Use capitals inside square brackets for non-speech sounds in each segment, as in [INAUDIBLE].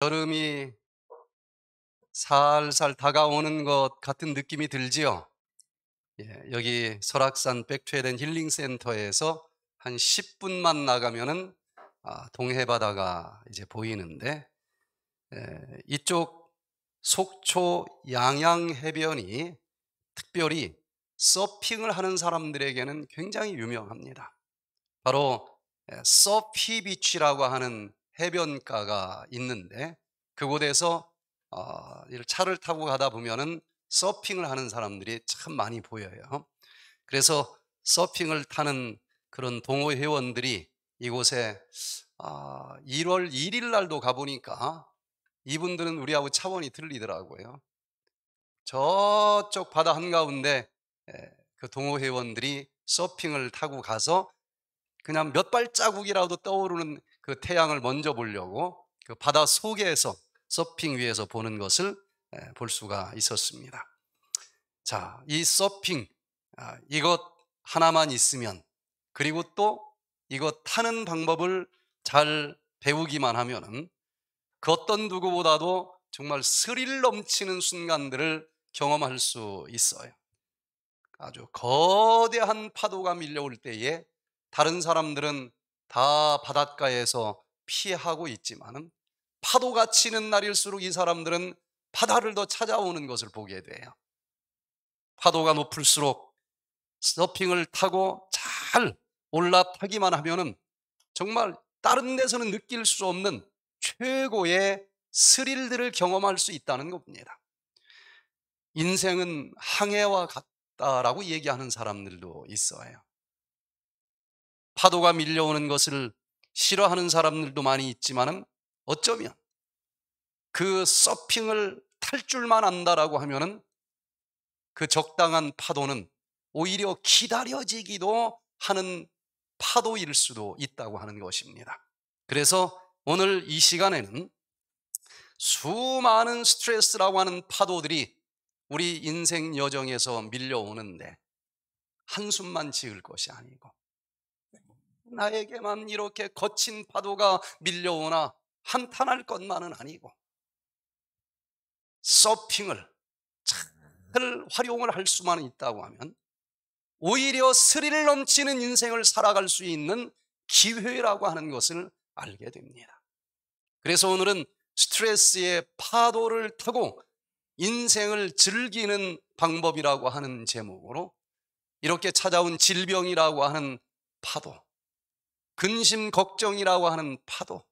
여름이 살살 다가오는 것 같은 느낌이 들지요. 예, 여기 설악산 백퇴된 힐링센터에서 한 10분만 나가면은 아, 동해바다가 이제 보이는데 예, 이쪽 속초 양양 해변이 특별히 서핑을 하는 사람들에게는 굉장히 유명합니다. 바로 예, 서피 비치라고 하는 해변가가 있는데 그곳에서 어, 차를 타고 가다 보면은 서핑을 하는 사람들이 참 많이 보여요. 그래서 서핑을 타는 그런 동호 회원들이 이곳에 어, 1월 1일 날도 가보니까 이분들은 우리하고 차원이 틀리더라고요. 저쪽 바다 한가운데 예, 그 동호 회원들이 서핑을 타고 가서 그냥 몇 발자국이라도 떠오르는 그 태양을 먼저 보려고 그 바다 속에서 서핑 위에서 보는 것을 예, 볼 수가 있었습니다. 자, 이 서핑 아, 이것 하나만 있으면 그리고 또 이것 타는 방법을 잘 배우기만 하면은 그 어떤 누구보다도 정말 스릴 넘치는 순간들을 경험할 수 있어요. 아주 거대한 파도가 밀려올 때에 다른 사람들은 다 바닷가에서 피하고 있지만 파도가 치는 날일수록 이 사람들은 바다를 더 찾아오는 것을 보게 돼요. 파도가 높을수록 서핑을 타고 잘 올라타기만 하면은 정말 다른 데서는 느낄 수 없는 최고의 스릴들을 경험할 수 있다는 겁니다. 인생은 항해와 같다라고 얘기하는 사람들도 있어요. 파도가 밀려오는 것을 싫어하는 사람들도 많이 있지만 어쩌면 그 서핑을 탈 줄만 안다라고 하면그 적당한 파도는 오히려 기다려지기도 하는 파도일 수도 있다고 하는 것입니다. 그래서 오늘 이 시간에는 수많은 스트레스라고 하는 파도들이 우리 인생 여정에서 밀려오는데 한숨만 지을 것이 아니고 나에게만 이렇게 거친 파도가 밀려오나 한탄할 것만은 아니고 서핑을 잘 활용을 할 수만 있다고 하면 오히려 스릴 넘치는 인생을 살아갈 수 있는 기회라고 하는 것을 알게 됩니다. 그래서 오늘은 스트레스의 파도를 타고 인생을 즐기는 방법이라고 하는 제목으로 이렇게 찾아온 질병이라고 하는 파도, 근심 걱정이라고 하는 파도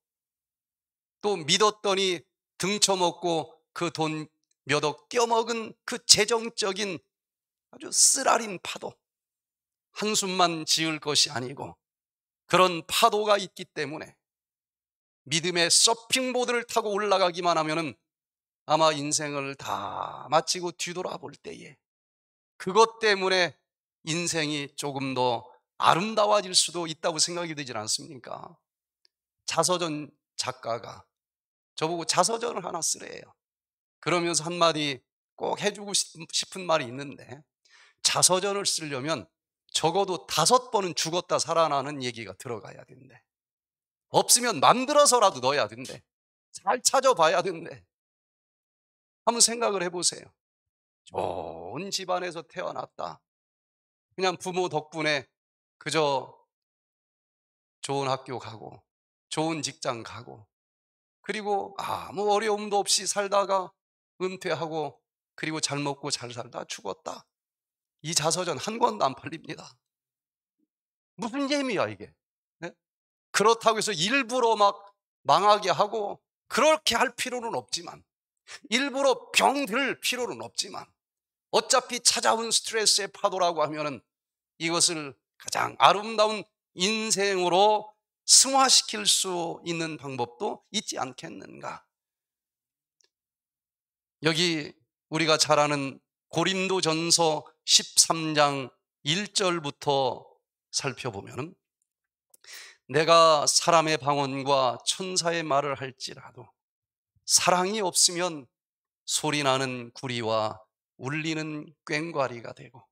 또 믿었더니 등쳐먹고 그 돈 몇 억껴먹은그 재정적인 아주 쓰라린 파도 한숨만 지을 것이 아니고 그런 파도가 있기 때문에 믿음의 서핑보드를 타고 올라가기만 하면은 아마 인생을 다 마치고 뒤돌아볼 때에 그것 때문에 인생이 조금 더 아름다워질 수도 있다고 생각이 되지 않습니까? 자서전 작가가 저보고 자서전을 하나 쓰래요. 그러면서 한마디 꼭 해주고 싶은 말이 있는데 자서전을 쓰려면 적어도 다섯 번은 죽었다 살아나는 얘기가 들어가야 된대. 없으면 만들어서라도 넣어야 된대. 잘 찾아봐야 된대. 한번 생각을 해보세요. 좋은 집안에서 태어났다. 그냥 부모 덕분에 그저 좋은 학교 가고 좋은 직장 가고 그리고 아무 어려움도 없이 살다가 은퇴하고 그리고 잘 먹고 잘 살다 죽었다. 이 자서전 한 권도 안 팔립니다. 무슨 재미야 이게? 네? 그렇다고 해서 일부러 막 망하게 하고 그렇게 할 필요는 없지만 일부러 병들 필요는 없지만 어차피 찾아온 스트레스의 파도라고 하면은 이것을 가장 아름다운 인생으로 승화시킬 수 있는 방법도 있지 않겠는가? 여기 우리가 잘 아는 고린도 전서 13장 1절부터 살펴보면 내가 사람의 방언과 천사의 말을 할지라도 사랑이 없으면 소리나는 구리와 울리는 꽹과리가 되고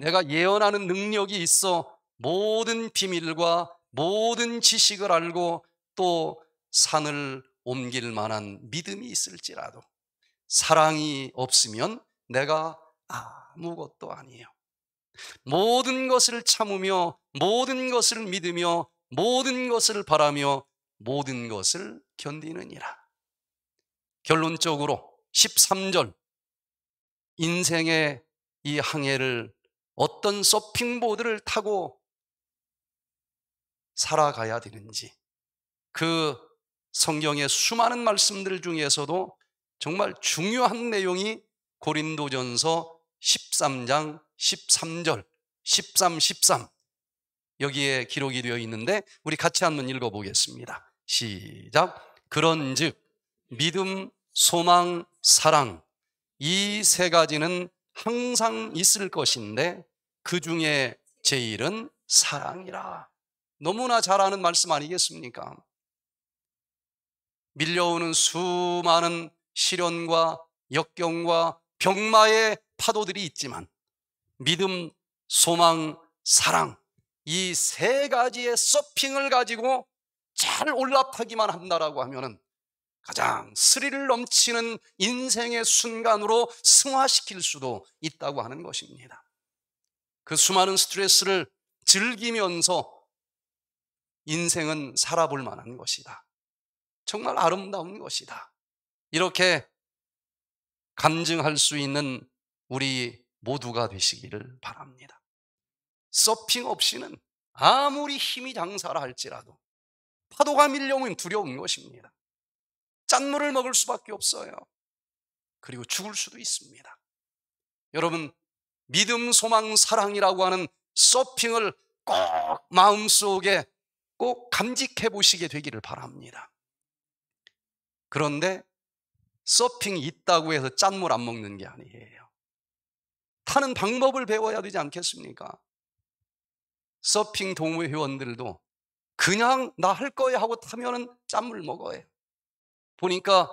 내가 예언하는 능력이 있어 모든 비밀과 모든 지식을 알고 또 산을 옮길 만한 믿음이 있을지라도 사랑이 없으면 내가 아무것도 아니에요. 모든 것을 참으며 모든 것을 믿으며 모든 것을 바라며 모든 것을 견디느니라. 결론적으로 13절 인생의 이 항해를 어떤 서핑보드를 타고 살아가야 되는지 그 성경의 수많은 말씀들 중에서도 정말 중요한 내용이 고린도전서 13장 13절 13, 13 여기에 기록이 되어 있는데 우리 같이 한번 읽어보겠습니다 시작 그런즉 믿음, 소망, 사랑 이 세 가지는 항상 있을 것인데 그 중에 제일은 사랑이라. 너무나 잘 아는 말씀 아니겠습니까? 밀려오는 수많은 시련과 역경과 병마의 파도들이 있지만 믿음, 소망, 사랑 이 세 가지의 서핑을 가지고 잘 올라타기만 한다라고 하면은 가장 스릴 넘치는 인생의 순간으로 승화시킬 수도 있다고 하는 것입니다. 그 수많은 스트레스를 즐기면서 인생은 살아볼 만한 것이다. 정말 아름다운 것이다. 이렇게 간증할수 있는 우리 모두가 되시기를 바랍니다. 서핑 없이는 아무리 힘이 장사라 할지라도 파도가 밀려오면 두려운 것입니다. 짠물을 먹을 수밖에 없어요. 그리고 죽을 수도 있습니다. 여러분, 믿음, 소망, 사랑이라고 하는 서핑을 꼭 마음속에 꼭 감직해 보시게 되기를 바랍니다. 그런데 서핑이 있다고 해서 짠물 안 먹는 게 아니에요. 타는 방법을 배워야 되지 않겠습니까? 서핑 동호회 회원들도 그냥 나 할 거야 하고 타면 짠물 먹어요. 보니까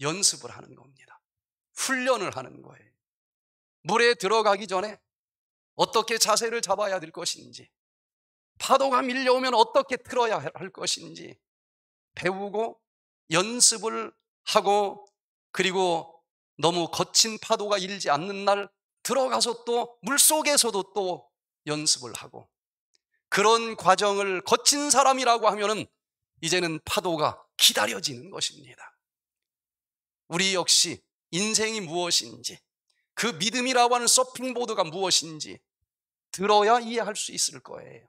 연습을 하는 겁니다. 훈련을 하는 거예요. 물에 들어가기 전에 어떻게 자세를 잡아야 될 것인지, 파도가 밀려오면 어떻게 틀어야 할 것인지 배우고 연습을 하고 그리고 너무 거친 파도가 일지 않는 날 들어가서 또 물속에서도 또 연습을 하고 그런 과정을 거친 사람이라고 하면은 이제는 파도가 기다려지는 것입니다. 우리 역시 인생이 무엇인지, 그 믿음이라고 하는 서핑보드가 무엇인지 들어야 이해할 수 있을 거예요.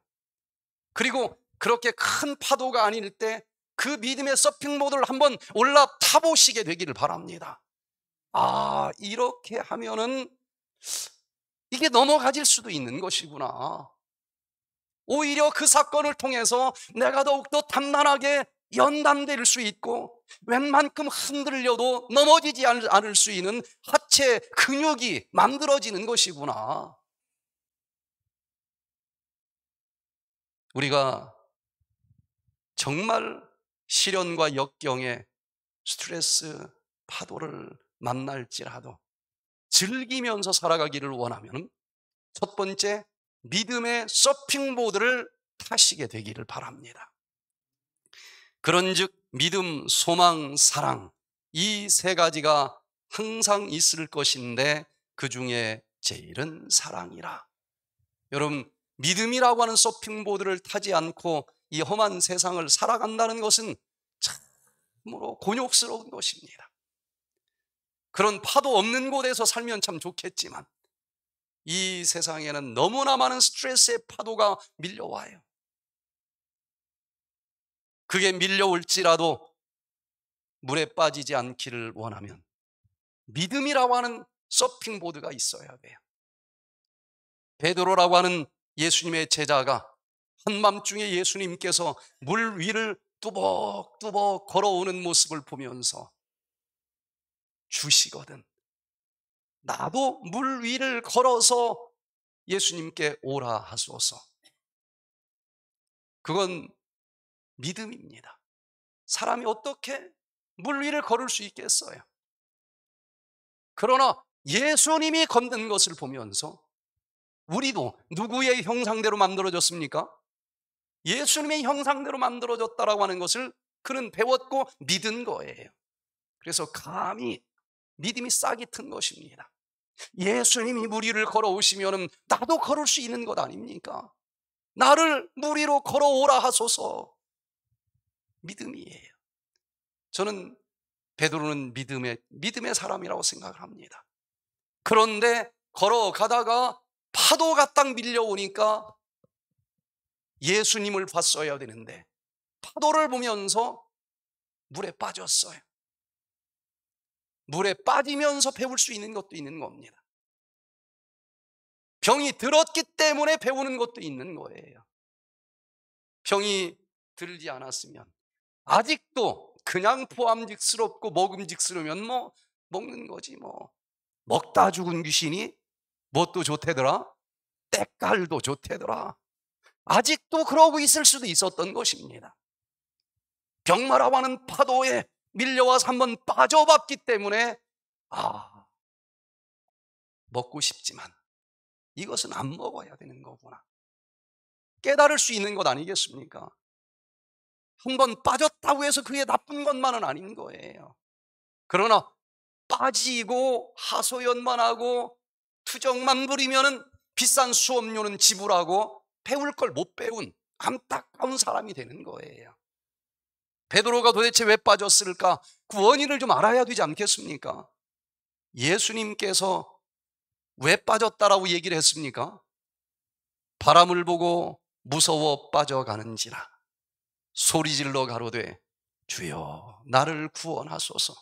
그리고 그렇게 큰 파도가 아닐 때 그 믿음의 서핑보드를 한번 올라타 보시게 되기를 바랍니다. 아, 이렇게 하면은 이게 넘어가질 수도 있는 것이구나. 오히려 그 사건을 통해서 내가 더욱더 단단하게 연단될 수 있고 웬만큼 흔들려도 넘어지지 않을 수 있는 하체 근육이 만들어지는 것이구나. 우리가 정말 시련과 역경의 스트레스 파도를 만날지라도 즐기면서 살아가기를 원하면 첫 번째 믿음의 서핑보드를 타시게 되기를 바랍니다. 그런즉 믿음, 소망, 사랑 이 세 가지가 항상 있을 것인데 그 중에 제일은 사랑이라. 여러분 믿음이라고 하는 서핑보드를 타지 않고 이 험한 세상을 살아간다는 것은 참으로 곤욕스러운 것입니다. 그런 파도 없는 곳에서 살면 참 좋겠지만 이 세상에는 너무나 많은 스트레스의 파도가 밀려와요. 그게 밀려올지라도 물에 빠지지 않기를 원하면 믿음이라고 하는 서핑보드가 있어야 돼요. 베드로라고 하는 예수님의 제자가 한밤중에 예수님께서 물 위를 뚜벅뚜벅 걸어오는 모습을 보면서 주시거든 나도 물 위를 걸어서 예수님께 오라 하소서. 그건 믿음입니다. 사람이 어떻게 물 위를 걸을 수 있겠어요? 그러나 예수님이 걷는 것을 보면서 우리도 누구의 형상대로 만들어졌습니까? 예수님의 형상대로 만들어졌다라고 하는 것을 그는 배웠고 믿은 거예요. 그래서 감히 믿음이 싹이 튼 것입니다. 예수님이 무리를 걸어오시면 나도 걸을 수 있는 것 아닙니까? 나를 무리로 걸어오라 하소서. 믿음이에요. 저는 베드로는 믿음의 믿음의 사람이라고 생각을 합니다. 그런데 걸어가다가 파도가 딱 밀려오니까 예수님을 봤어야 되는데 파도를 보면서 물에 빠졌어요. 물에 빠지면서 배울 수 있는 것도 있는 겁니다. 병이 들었기 때문에 배우는 것도 있는 거예요. 병이 들지 않았으면 아직도 그냥 포함직스럽고 먹음직스러면 뭐 먹는 거지 뭐 먹다 죽은 귀신이 뭣도 좋대더라 때깔도 좋대더라 아직도 그러고 있을 수도 있었던 것입니다. 병마라고 하는 파도에 밀려와서 한 번 빠져봤기 때문에 아 먹고 싶지만 이것은 안 먹어야 되는 거구나 깨달을 수 있는 것 아니겠습니까? 한 번 빠졌다고 해서 그게 나쁜 것만은 아닌 거예요 그러나 빠지고 하소연만 하고 투정만 부리면 비싼 수업료는 지불하고 배울 걸 못 배운 안타까운 사람이 되는 거예요. 베드로가 도대체 왜 빠졌을까? 그 원인을 좀 알아야 되지 않겠습니까? 예수님께서 왜 빠졌다라고 얘기를 했습니까? 바람을 보고 무서워 빠져가는지라 소리질러 가로되 주여 나를 구원하소서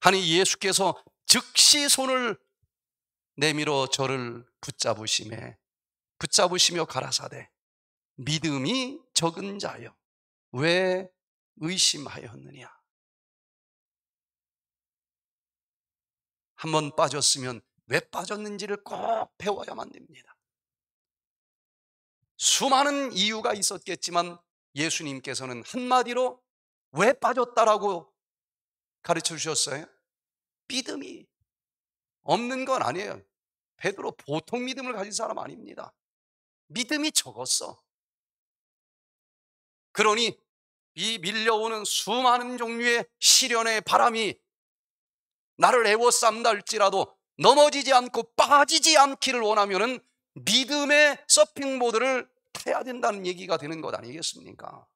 하니 예수께서 즉시 손을 내밀어 저를 붙잡으심에 붙잡으시며 가라사대 믿음이 적은 자여 왜 의심하였느냐? 한 번 빠졌으면 왜 빠졌는지를 꼭 배워야만 됩니다. 수많은 이유가 있었겠지만 예수님께서는 한마디로 왜 빠졌다라고 가르쳐 주셨어요? 믿음이 없는 건 아니에요. 베드로 보통 믿음을 가진 사람 아닙니다. 믿음이 적었어. 그러니 이 밀려오는 수많은 종류의 시련의 바람이 나를 애워싼다 할지라도 넘어지지 않고 빠지지 않기를 원하면은 믿음의 서핑보드를 타야 된다는 얘기가 되는 것 아니겠습니까?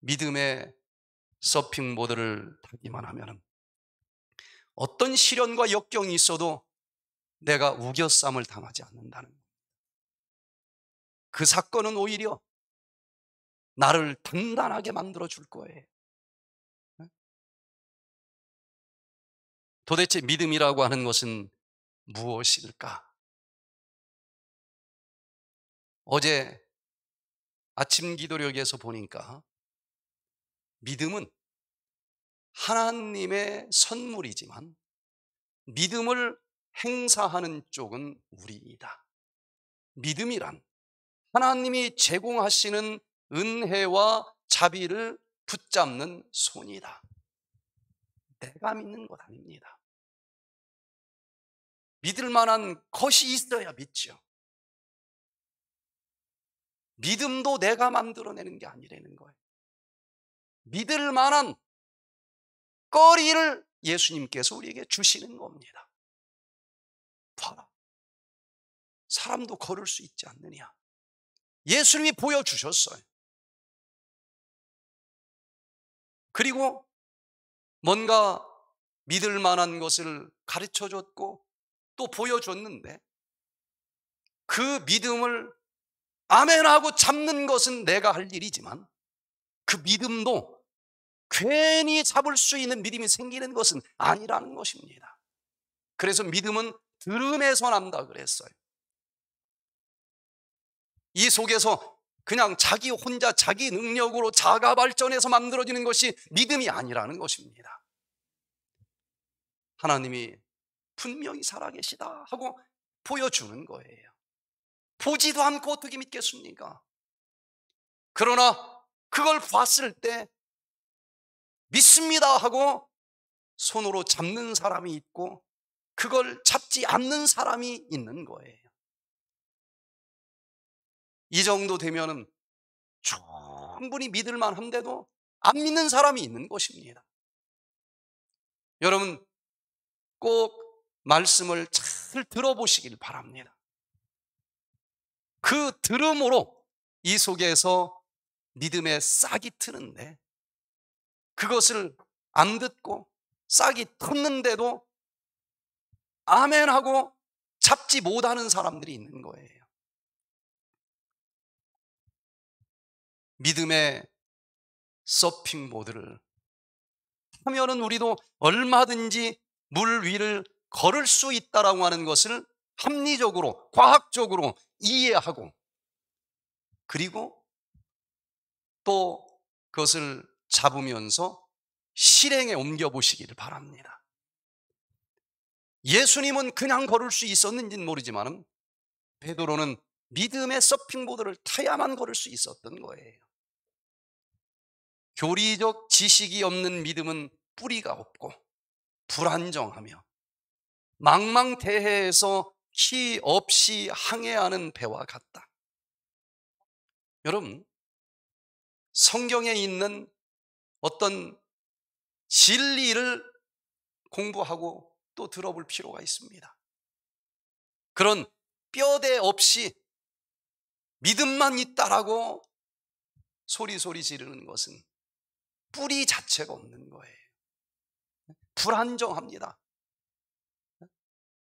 믿음의 서핑보드를 타기만 하면은 어떤 시련과 역경이 있어도 내가 우겨쌈을 당하지 않는다는 그 사건은 오히려 나를 단단하게 만들어 줄 거예요. 도대체 믿음이라고 하는 것은 무엇일까? 어제 아침 기도력에서 보니까 믿음은 하나님의 선물이지만 믿음을 행사하는 쪽은 우리이다. 믿음이란 하나님이 제공하시는 은혜와 자비를 붙잡는 손이다. 내가 믿는 것 아닙니다. 믿을 만한 것이 있어야 믿죠. 믿음도 내가 만들어내는 게 아니라는 거예요. 믿을 만한 거리를 예수님께서 우리에게 주시는 겁니다. 봐라. 사람도 걸을 수 있지 않느냐. 예수님이 보여주셨어요. 그리고 뭔가 믿을 만한 것을 가르쳐 줬고 또 보여줬는데 그 믿음을 아멘하고 잡는 것은 내가 할 일이지만 그 믿음도 괜히 잡을 수 있는 믿음이 생기는 것은 아니라는 것입니다. 그래서 믿음은 들음에서 난다 그랬어요. 이 속에서 그냥 자기 혼자 자기 능력으로 자가 발전해서 만들어지는 것이 믿음이 아니라는 것입니다. 하나님이 분명히 살아계시다 하고 보여주는 거예요. 보지도 않고 어떻게 믿겠습니까? 그러나 그걸 봤을 때 믿습니다 하고 손으로 잡는 사람이 있고 그걸 잡지 않는 사람이 있는 거예요. 이 정도 되면은 아. 충분히 믿을 만한데도 안 믿는 사람이 있는 것입니다. 여러분 꼭 말씀을 잘 들어보시길 바랍니다. 그 들음으로 이 속에서 믿음의 싹이 트는데 그것을 안 듣고 싹이 텄는데도 아멘 하고 잡지 못하는 사람들이 있는 거예요. 믿음의 서핑 보드를 하면은 우리도 얼마든지 물 위를 걸을 수 있다라고 하는 것을 합리적으로 과학적으로 이해하고 그리고 또 그것을 잡으면서 실행에 옮겨 보시기를 바랍니다. 예수님은 그냥 걸을 수 있었는지는 모르지만 베드로는 믿음의 서핑보드를 타야만 걸을 수 있었던 거예요. 교리적 지식이 없는 믿음은 뿌리가 없고 불안정하며 망망대해에서 키 없이 항해하는 배와 같다. 여러분, 성경에 있는 어떤 진리를 공부하고 또 들어볼 필요가 있습니다. 그런 뼈대 없이 믿음만 있다라고 소리소리 지르는 것은 뿌리 자체가 없는 거예요. 불안정합니다.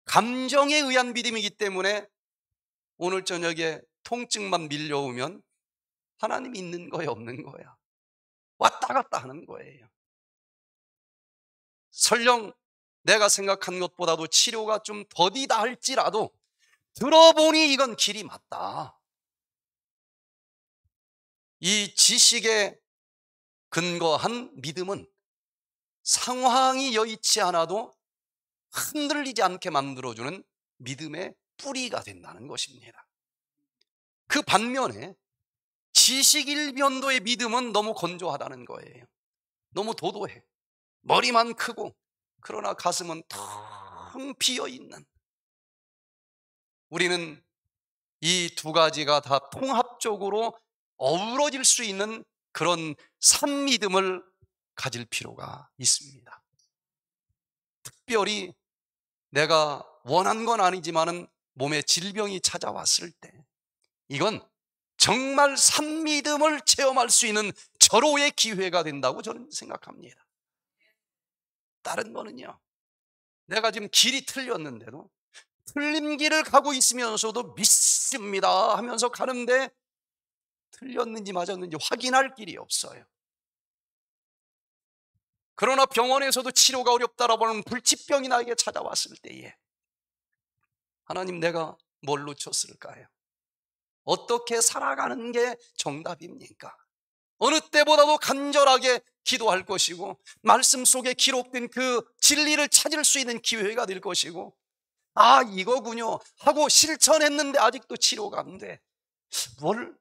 감정에 의한 믿음이기 때문에 오늘 저녁에 통증만 밀려오면 하나님 있는 거야 없는 거야. 왔다 갔다 하는 거예요. 설령 내가 생각한 것보다도 치료가 좀 더디다 할지라도 들어보니 이건 길이 맞다. 이 지식의 근거한 믿음은 상황이 여의치 않아도 흔들리지 않게 만들어주는 믿음의 뿌리가 된다는 것입니다. 그 반면에 지식일변도의 믿음은 너무 건조하다는 거예요. 너무 도도해. 머리만 크고 그러나 가슴은 텅 비어있는 우리는 이 두 가지가 다 통합적으로 어우러질 수 있는 그런 산 믿음을 가질 필요가 있습니다. 특별히 내가 원한 건 아니지만은 몸에 질병이 찾아왔을 때 이건 정말 산 믿음을 체험할 수 있는 절호의 기회가 된다고 저는 생각합니다. 다른 거는요. 내가 지금 길이 틀렸는데도 틀린 길을 가고 있으면서도 믿습니다 하면서 가는데 틀렸는지 맞았는지 확인할 길이 없어요. 그러나 병원에서도 치료가 어렵다라고 하는 불치병이 나에게 찾아왔을 때에 하나님 내가 뭘 놓쳤을까요? 어떻게 살아가는 게 정답입니까? 어느 때보다도 간절하게 기도할 것이고 말씀 속에 기록된 그 진리를 찾을 수 있는 기회가 될 것이고 아 이거군요 하고 실천했는데 아직도 치료가 안 돼. 뭘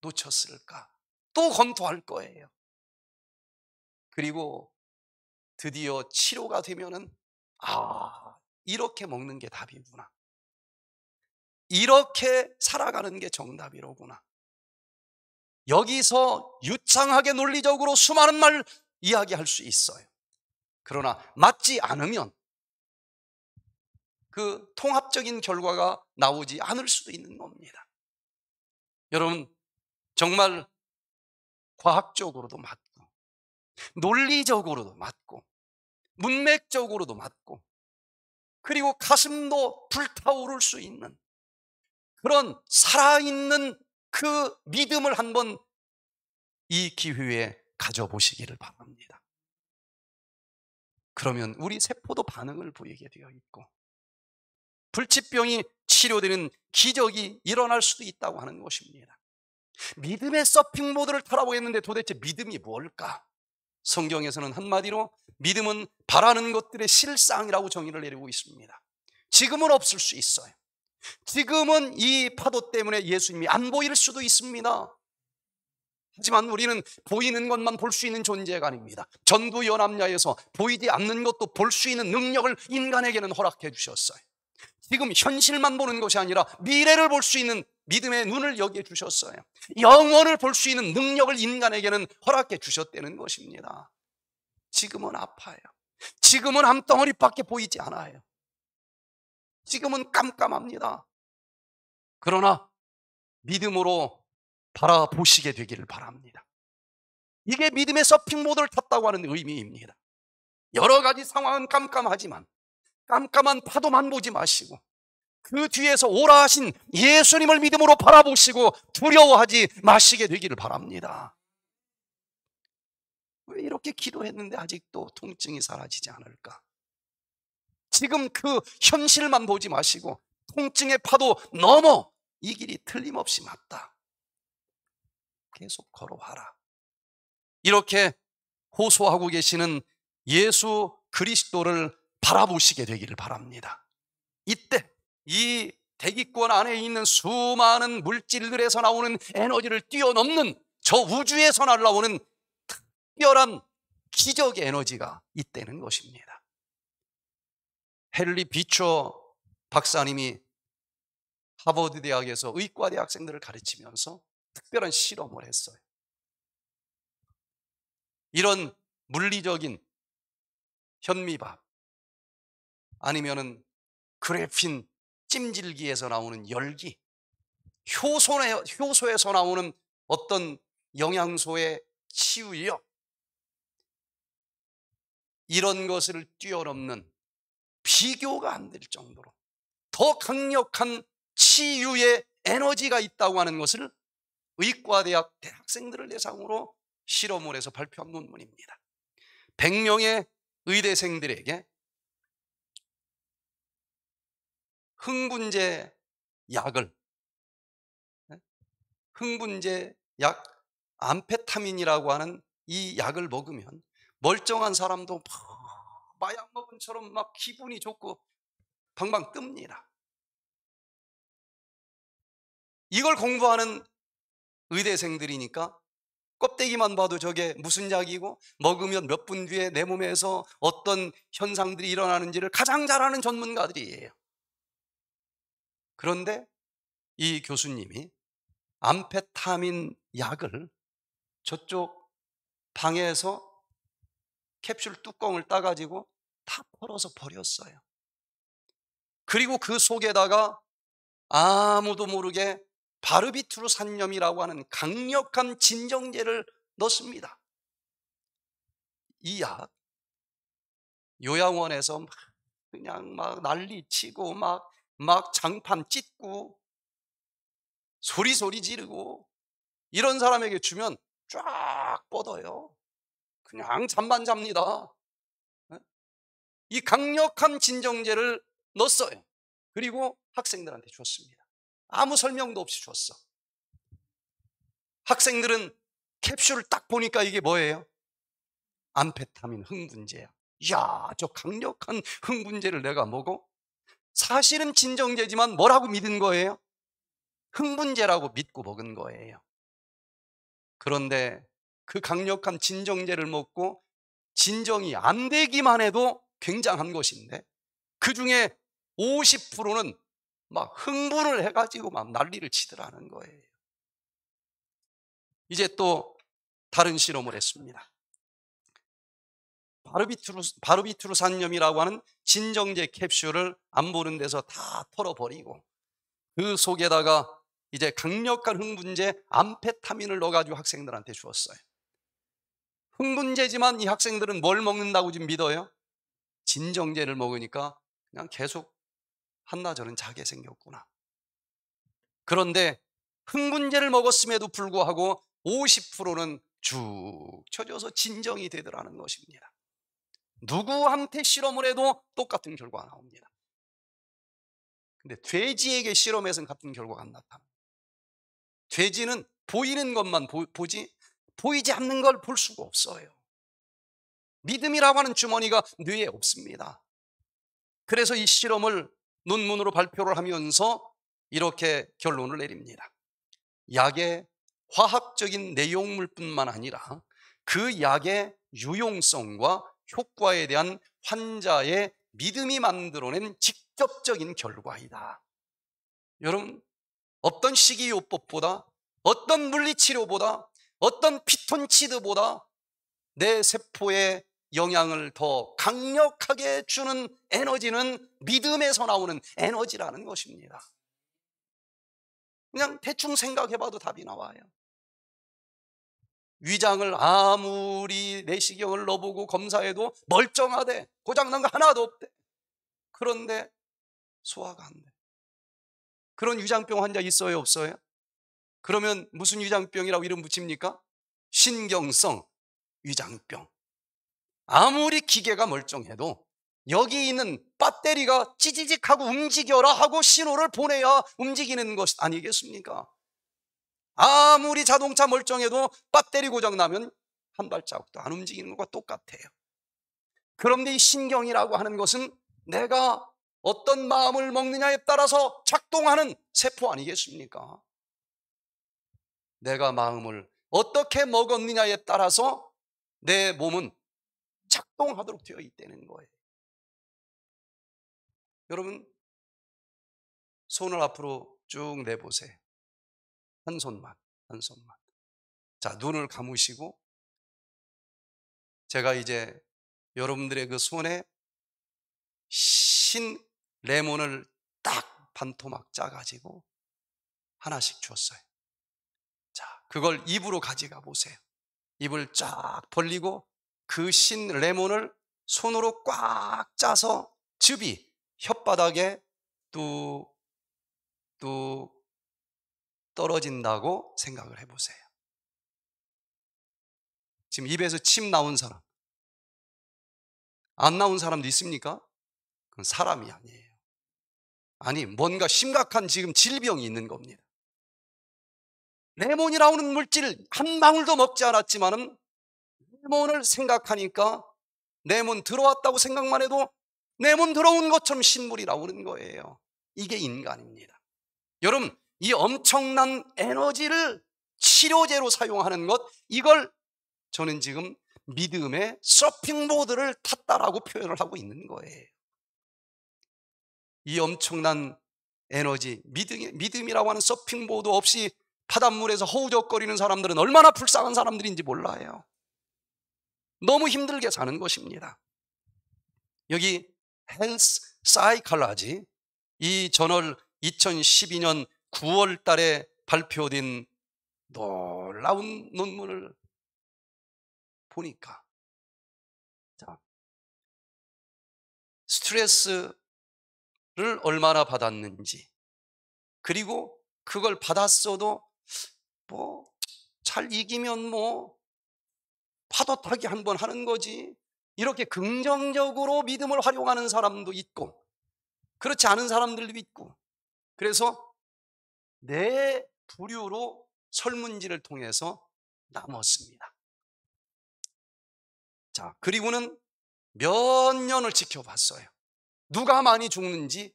놓쳤을까? 또 검토할 거예요. 그리고 드디어 치료가 되면은 아, 이렇게 먹는 게 답이구나. 이렇게 살아가는 게 정답이로구나. 여기서 유창하게 논리적으로 수많은 말 이야기할 수 있어요. 그러나 맞지 않으면 그 통합적인 결과가 나오지 않을 수도 있는 겁니다. 여러분, 정말 과학적으로도 맞고 논리적으로도 맞고 문맥적으로도 맞고 그리고 가슴도 불타오를 수 있는 그런 살아있는 그 믿음을 한번 이 기회에 가져보시기를 바랍니다. 그러면 우리 세포도 반응을 보이게 되어 있고 불치병이 치료되는 기적이 일어날 수도 있다고 하는 것입니다. 믿음의 서핑보드를 타라보겠는데 도대체 믿음이 뭘까? 성경에서는 한마디로 믿음은 바라는 것들의 실상이라고 정의를 내리고 있습니다. 지금은 없을 수 있어요. 지금은 이 파도 때문에 예수님이 안 보일 수도 있습니다. 하지만 우리는 보이는 것만 볼 수 있는 존재가 아닙니다. 전두연합야에서 보이지 않는 것도 볼 수 있는 능력을 인간에게는 허락해 주셨어요. 지금 현실만 보는 것이 아니라 미래를 볼 수 있는 믿음의 눈을 여기에 주셨어요. 영혼을 볼 수 있는 능력을 인간에게는 허락해 주셨다는 것입니다. 지금은 아파요. 지금은 암덩어리밖에 보이지 않아요. 지금은 깜깜합니다. 그러나 믿음으로 바라보시게 되기를 바랍니다. 이게 믿음의 서핑 모드를 탔다고 하는 의미입니다. 여러 가지 상황은 깜깜하지만 깜깜한 파도만 보지 마시고 그 뒤에서 오라 하신 예수님을 믿음으로 바라보시고 두려워하지 마시게 되기를 바랍니다. 왜 이렇게 기도했는데 아직도 통증이 사라지지 않을까? 지금 그 현실만 보지 마시고 통증의 파도 넘어 이 길이 틀림없이 맞다. 계속 걸어와라. 이렇게 호소하고 계시는 예수 그리스도를 바라보시게 되기를 바랍니다. 이때 이 대기권 안에 있는 수많은 물질들에서 나오는 에너지를 뛰어넘는 저 우주에서 날라오는 특별한 기적 에너지가 있다는 것입니다. 헨리 비처 박사님이 하버드 대학에서 의과대 학생들을 가르치면서 특별한 실험을 했어요. 이런 물리적인 현미밥 아니면은 그래핀 찜질기에서 나오는 열기, 효소에, 서 나오는 어떤 영양소의 치유력, 이런 것을 뛰어넘는 비교가 안 될 정도로 더 강력한 치유의 에너지가 있다고 하는 것을 의과대학 대학생들을 대상으로 실험을 해서 발표한 논문입니다. 100명의 의대생들에게 흥분제 약을 예? 흥분제 약 암페타민이라고 하는 이 약을 먹으면 멀쩡한 사람도 마약 먹은 처럼 막 기분이 좋고 방방 뜹니다. 이걸 공부하는 의대생들이니까 껍데기만 봐도 저게 무슨 약이고 먹으면 몇 분 뒤에 내 몸에서 어떤 현상들이 일어나는지를 가장 잘 아는 전문가들이에요. 그런데 이 교수님이 암페타민 약을 저쪽 방에서 캡슐 뚜껑을 따가지고 다벌어서 버렸어요. 그리고 그 속에다가 아무도 모르게 바르비투르산염이라고 하는 강력한 진정제를 넣습니다. 이 약 요양원에서 막 그냥 막 난리치고 막막 장판 찢고 소리소리 지르고 이런 사람에게 주면 쫙 뻗어요. 그냥 잠만 잡니다. 예? 이 강력한 진정제를 넣었어요. 그리고 학생들한테 줬습니다. 아무 설명도 없이 줬어. 학생들은 캡슐을 딱 보니까 이게 뭐예요? 암페타민 흥분제야. 이야, 저 강력한 흥분제를 내가 먹어? 사실은 진정제지만 뭐라고 믿은 거예요? 흥분제라고 믿고 먹은 거예요. 그런데 그 강력한 진정제를 먹고 진정이 안 되기만 해도 굉장한 것인데 그 중에 50%는 막 흥분을 해가지고 막 난리를 치더라는 거예요. 이제 또 다른 실험을 했습니다. 바르비투르, 바르비투르산염이라고 하는 진정제 캡슐을 안 보는 데서 다 털어버리고 그 속에다가 이제 강력한 흥분제 암페타민을 넣어가지고 학생들한테 주었어요. 흥분제지만 이 학생들은 뭘 먹는다고 지금 믿어요? 진정제를 먹으니까 그냥 계속 한나절은 자게 생겼구나. 그런데 흥분제를 먹었음에도 불구하고 50%는 쭉 쳐져서 진정이 되더라는 것입니다. 누구한테 실험을 해도 똑같은 결과가 나옵니다. 근데 돼지에게 실험해서는 같은 결과가 안 나타나. 돼지는 보이는 것만 보, 지 보이지 않는 걸 볼 수가 없어요. 믿음이라고 하는 주머니가 뇌에 없습니다. 그래서 이 실험을 논문으로 발표를 하면서 이렇게 결론을 내립니다. 약의 화학적인 내용물뿐만 아니라 그 약의 유용성과 효과에 대한 환자의 믿음이 만들어낸 직접적인 결과이다. 여러분, 어떤 식이요법보다 어떤 물리치료보다 어떤 피톤치드보다 내 세포에 영향을 더 강력하게 주는 에너지는 믿음에서 나오는 에너지라는 것입니다. 그냥 대충 생각해봐도 답이 나와요. 위장을 아무리 내시경을 넣어보고 검사해도 멀쩡하대. 고장난 거 하나도 없대. 그런데 소화가 안 돼. 그런 위장병 환자 있어요, 없어요? 그러면 무슨 위장병이라고 이름 붙입니까? 신경성 위장병. 아무리 기계가 멀쩡해도 여기 있는 배터리가 찌지직하고 움직여라 하고 신호를 보내야 움직이는 것 아니겠습니까? 아무리 자동차 멀쩡해도 배터리 고장 나면 한 발자국도 안 움직이는 것과 똑같아요. 그런데 이 신경이라고 하는 것은 내가 어떤 마음을 먹느냐에 따라서 작동하는 세포 아니겠습니까? 내가 마음을 어떻게 먹었느냐에 따라서 내 몸은 작동하도록 되어 있다는 거예요. 여러분, 손을 앞으로 쭉 내보세요. 한 손만, 한 손만. 자, 눈을 감으시고 제가 이제 여러분들의 그 손에 신 레몬을 딱 반토막 짜가지고 하나씩 줬어요. 자, 그걸 입으로 가져가 보세요. 입을 쫙 벌리고 그 신 레몬을 손으로 꽉 짜서 즙이 혓바닥에 뚝, 뚝, 떨어진다고 생각을 해보세요. 지금 입에서 침 나온 사람. 안 나온 사람도 있습니까? 그건 사람이 아니에요. 아니, 뭔가 심각한 지금 질병이 있는 겁니다. 레몬이나오는 물질 한 방울도 먹지 않았지만은 레몬을 생각하니까 레몬 들어왔다고 생각만 해도 레몬 들어온 것처럼 신물이 나오는 거예요. 이게 인간입니다. 여러분, 이 엄청난 에너지를 치료제로 사용하는 것 이걸 저는 지금 믿음의 서핑보드를 탔다라고 표현을 하고 있는 거예요. 이 엄청난 에너지, 믿음, 믿음이라고 하는 서핑보드 없이 바닷물에서 허우적거리는 사람들은 얼마나 불쌍한 사람들인지 몰라요. 너무 힘들게 사는 것입니다. 여기 헬스 사이칼라지 이 저널 2012년 9월 달에 발표된 놀라운 논문을 보니까 자, 스트레스를 얼마나 받았는지 그리고 그걸 받았어도 뭐 잘 이기면 뭐 파도 타기 한 번 하는 거지 이렇게 긍정적으로 믿음을 활용하는 사람도 있고 그렇지 않은 사람들도 있고 그래서 네 부류로 설문지를 통해서 남눴습니다 자, 그리고는 몇 년을 지켜봤어요. 누가 많이 죽는지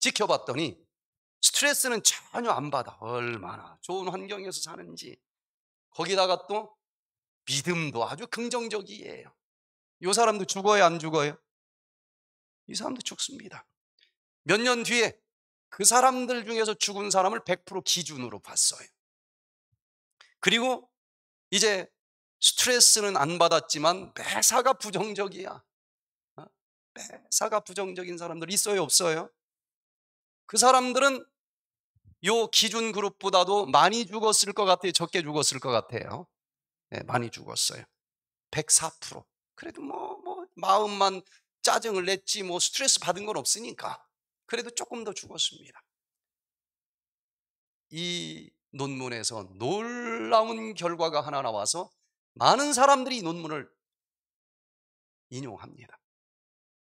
지켜봤더니 스트레스는 전혀 안 받아. 얼마나 좋은 환경에서 사는지. 거기다가 또 믿음도 아주 긍정적이에요. 이 사람도 죽어요, 안 죽어요? 이 사람도 죽습니다. 몇 년 뒤에 그 사람들 중에서 죽은 사람을 100% 기준으로 봤어요. 그리고 이제 스트레스는 안 받았지만 매사가 부정적이야. 어? 매사가 부정적인 사람들 있어요, 없어요? 그 사람들은 요 기준 그룹보다도 많이 죽었을 것 같아요, 적게 죽었을 것 같아요. 네, 많이 죽었어요. 104%. 그래도 뭐, 뭐, 마음만 짜증을 냈지, 뭐, 스트레스 받은 건 없으니까. 그래도 조금 더 죽었습니다. 이 논문에서 놀라운 결과가 하나 나와서 많은 사람들이 이 논문을 인용합니다.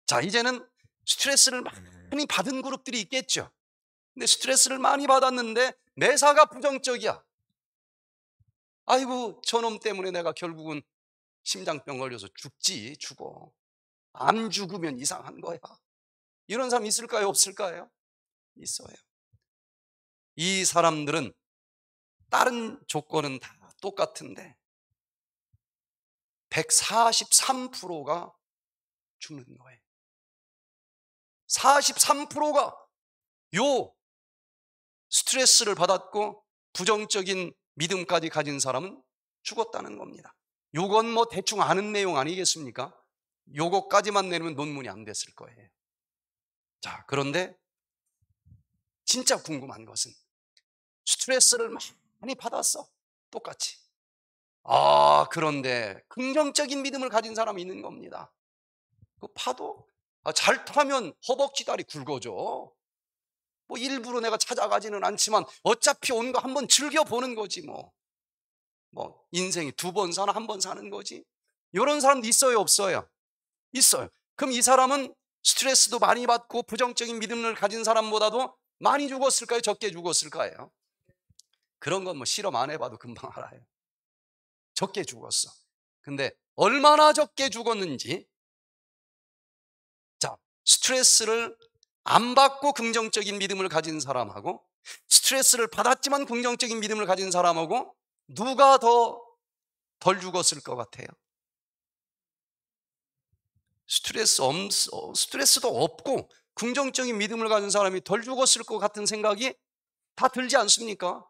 자, 이제는 스트레스를 네. 많이 받은 그룹들이 있겠죠. 근데 스트레스를 많이 받았는데 매사가 부정적이야. 아이고, 저놈 때문에 내가 결국은 심장병 걸려서 죽지, 죽어. 안 죽으면 이상한 거야. 이런 사람 있을까요? 없을까요? 있어요. 이 사람들은 다른 조건은 다 똑같은데 143%가 죽는 거예요. 43%가 요 스트레스를 받았고 부정적인 믿음까지 가진 사람은 죽었다는 겁니다. 요건 뭐 대충 아는 내용 아니겠습니까? 요거까지만 내면 리 논문이 안 됐을 거예요. 자, 그런데 진짜 궁금한 것은 스트레스를 많이 받았어. 똑같이. 아, 그런데 긍정적인 믿음을 가진 사람이 있는 겁니다. 그 파도 아, 잘 타면 허벅지다리 굵어져. 뭐 일부러 내가 찾아가지는 않지만 어차피 온 거 한번 즐겨보는 거지 뭐. 뭐 인생이 두 번 사나 한 번 사는 거지. 이런 사람도 있어요 없어요? 있어요. 그럼 이 사람은 스트레스도 많이 받고 부정적인 믿음을 가진 사람보다도 많이 죽었을까요? 적게 죽었을까요? 그런 건 뭐 실험 안 해봐도 금방 [LAUGHS] 알아요. 적게 죽었어. 근데 얼마나 적게 죽었는지 자 스트레스를 안 받고 긍정적인 믿음을 가진 사람하고 스트레스를 받았지만 긍정적인 믿음을 가진 사람하고 누가 더 덜 죽었을 것 같아요? 스트레스 없, 스트레스도 없고 긍정적인 믿음을 가진 사람이 덜 죽었을 것 같은 생각이 다 들지 않습니까?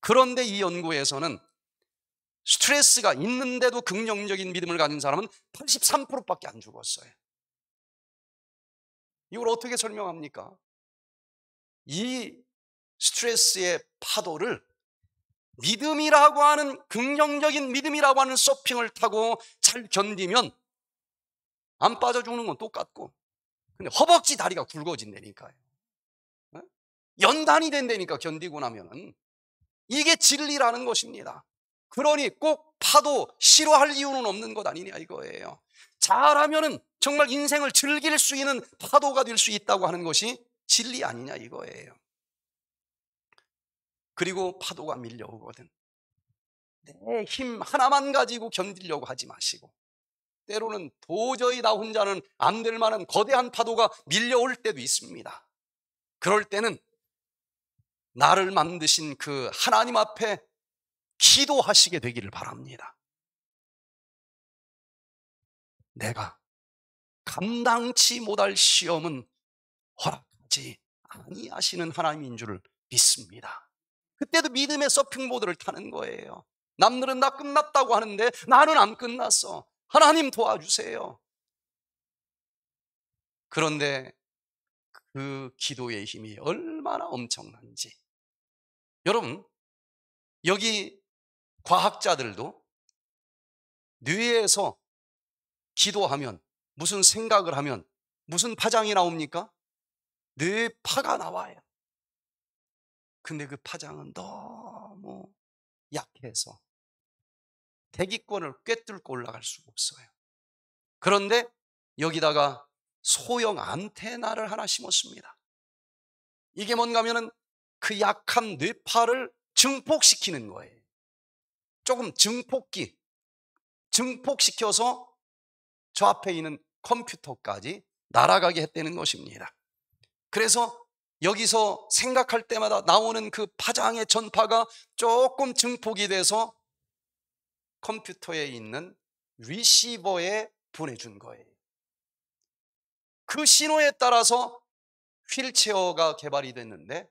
그런데 이 연구에서는 스트레스가 있는데도 긍정적인 믿음을 가진 사람은 83%밖에 안 죽었어요. 이걸 어떻게 설명합니까? 이 스트레스의 파도를 믿음이라고 하는 긍정적인 믿음이라고 하는 서핑을 타고 잘 견디면 안 빠져 죽는 건 똑같고. 근데 허벅지 다리가 굵어진다니까요. 연단이 된다니까 견디고 나면은. 이게 진리라는 것입니다. 그러니 꼭 파도 싫어할 이유는 없는 것 아니냐 이거예요. 잘하면은 정말 인생을 즐길 수 있는 파도가 될 수 있다고 하는 것이 진리 아니냐 이거예요. 그리고 파도가 밀려오거든. 내 힘 하나만 가지고 견디려고 하지 마시고 때로는 도저히 나 혼자는 안 될 만한 거대한 파도가 밀려올 때도 있습니다. 그럴 때는 나를 만드신 그 하나님 앞에 기도하시게 되기를 바랍니다. 내가 감당치 못할 시험은 허락하지 아니하시는 하나님인 줄 믿습니다. 그때도 믿음의 서핑보드를 타는 거예요. 남들은 나 끝났다고 하는데 나는 안 끝났어. 하나님 도와주세요. 그런데 그 기도의 힘이 얼마나 엄청난지. 여러분, 여기 과학자들도 뇌에서 기도하면 무슨 생각을 하면 무슨 파장이 나옵니까? 뇌 파가 나와요. 근데 그 파장은 너무 약해서 대기권을 꿰뚫고 올라갈 수가 없어요. 그런데 여기다가 소형 안테나를 하나 심었습니다. 이게 뭔가 하면 그 약한 뇌파를 증폭시키는 거예요. 조금 증폭기, 증폭시켜서 저 앞에 있는 컴퓨터까지 날아가게 했다는 것입니다. 그래서 여기서 생각할 때마다 나오는 그 파장의 전파가 조금 증폭이 돼서 컴퓨터에 있는 리시버에 보내준 거예요. 그 신호에 따라서 휠체어가 개발이 됐는데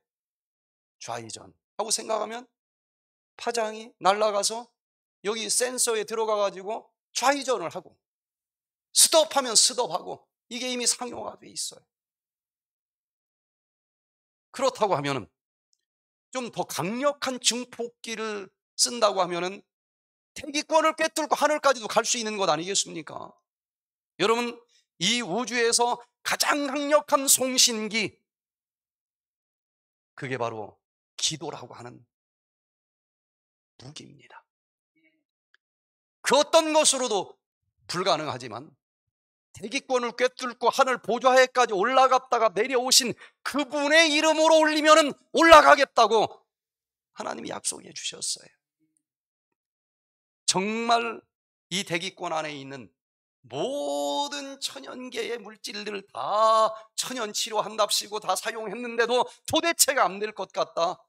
좌이전 하고 생각하면 파장이 날아가서 여기 센서에 들어가 가지고 좌이전을 하고 스톱하면 스톱하고 이게 이미 상용화 돼 있어요. 그렇다고 하면좀 더 강력한 증폭기를 쓴다고 하면은 태기권을 꿰뚫고 하늘까지도 갈 수 있는 것 아니겠습니까? 여러분, 이 우주에서 가장 강력한 송신기, 그게 바로 기도라고 하는 무기입니다. 그 어떤 것으로도 불가능하지만 대기권을 꿰뚫고 하늘 보좌에까지 올라갔다가 내려오신 그분의 이름으로 올리면 올라가겠다고 하나님이 약속해 주셨어요. 정말 이 대기권 안에 있는 모든 천연계의 물질들을 다 천연 치료한답시고 다 사용했는데도 도대체가 안 될 것 같다.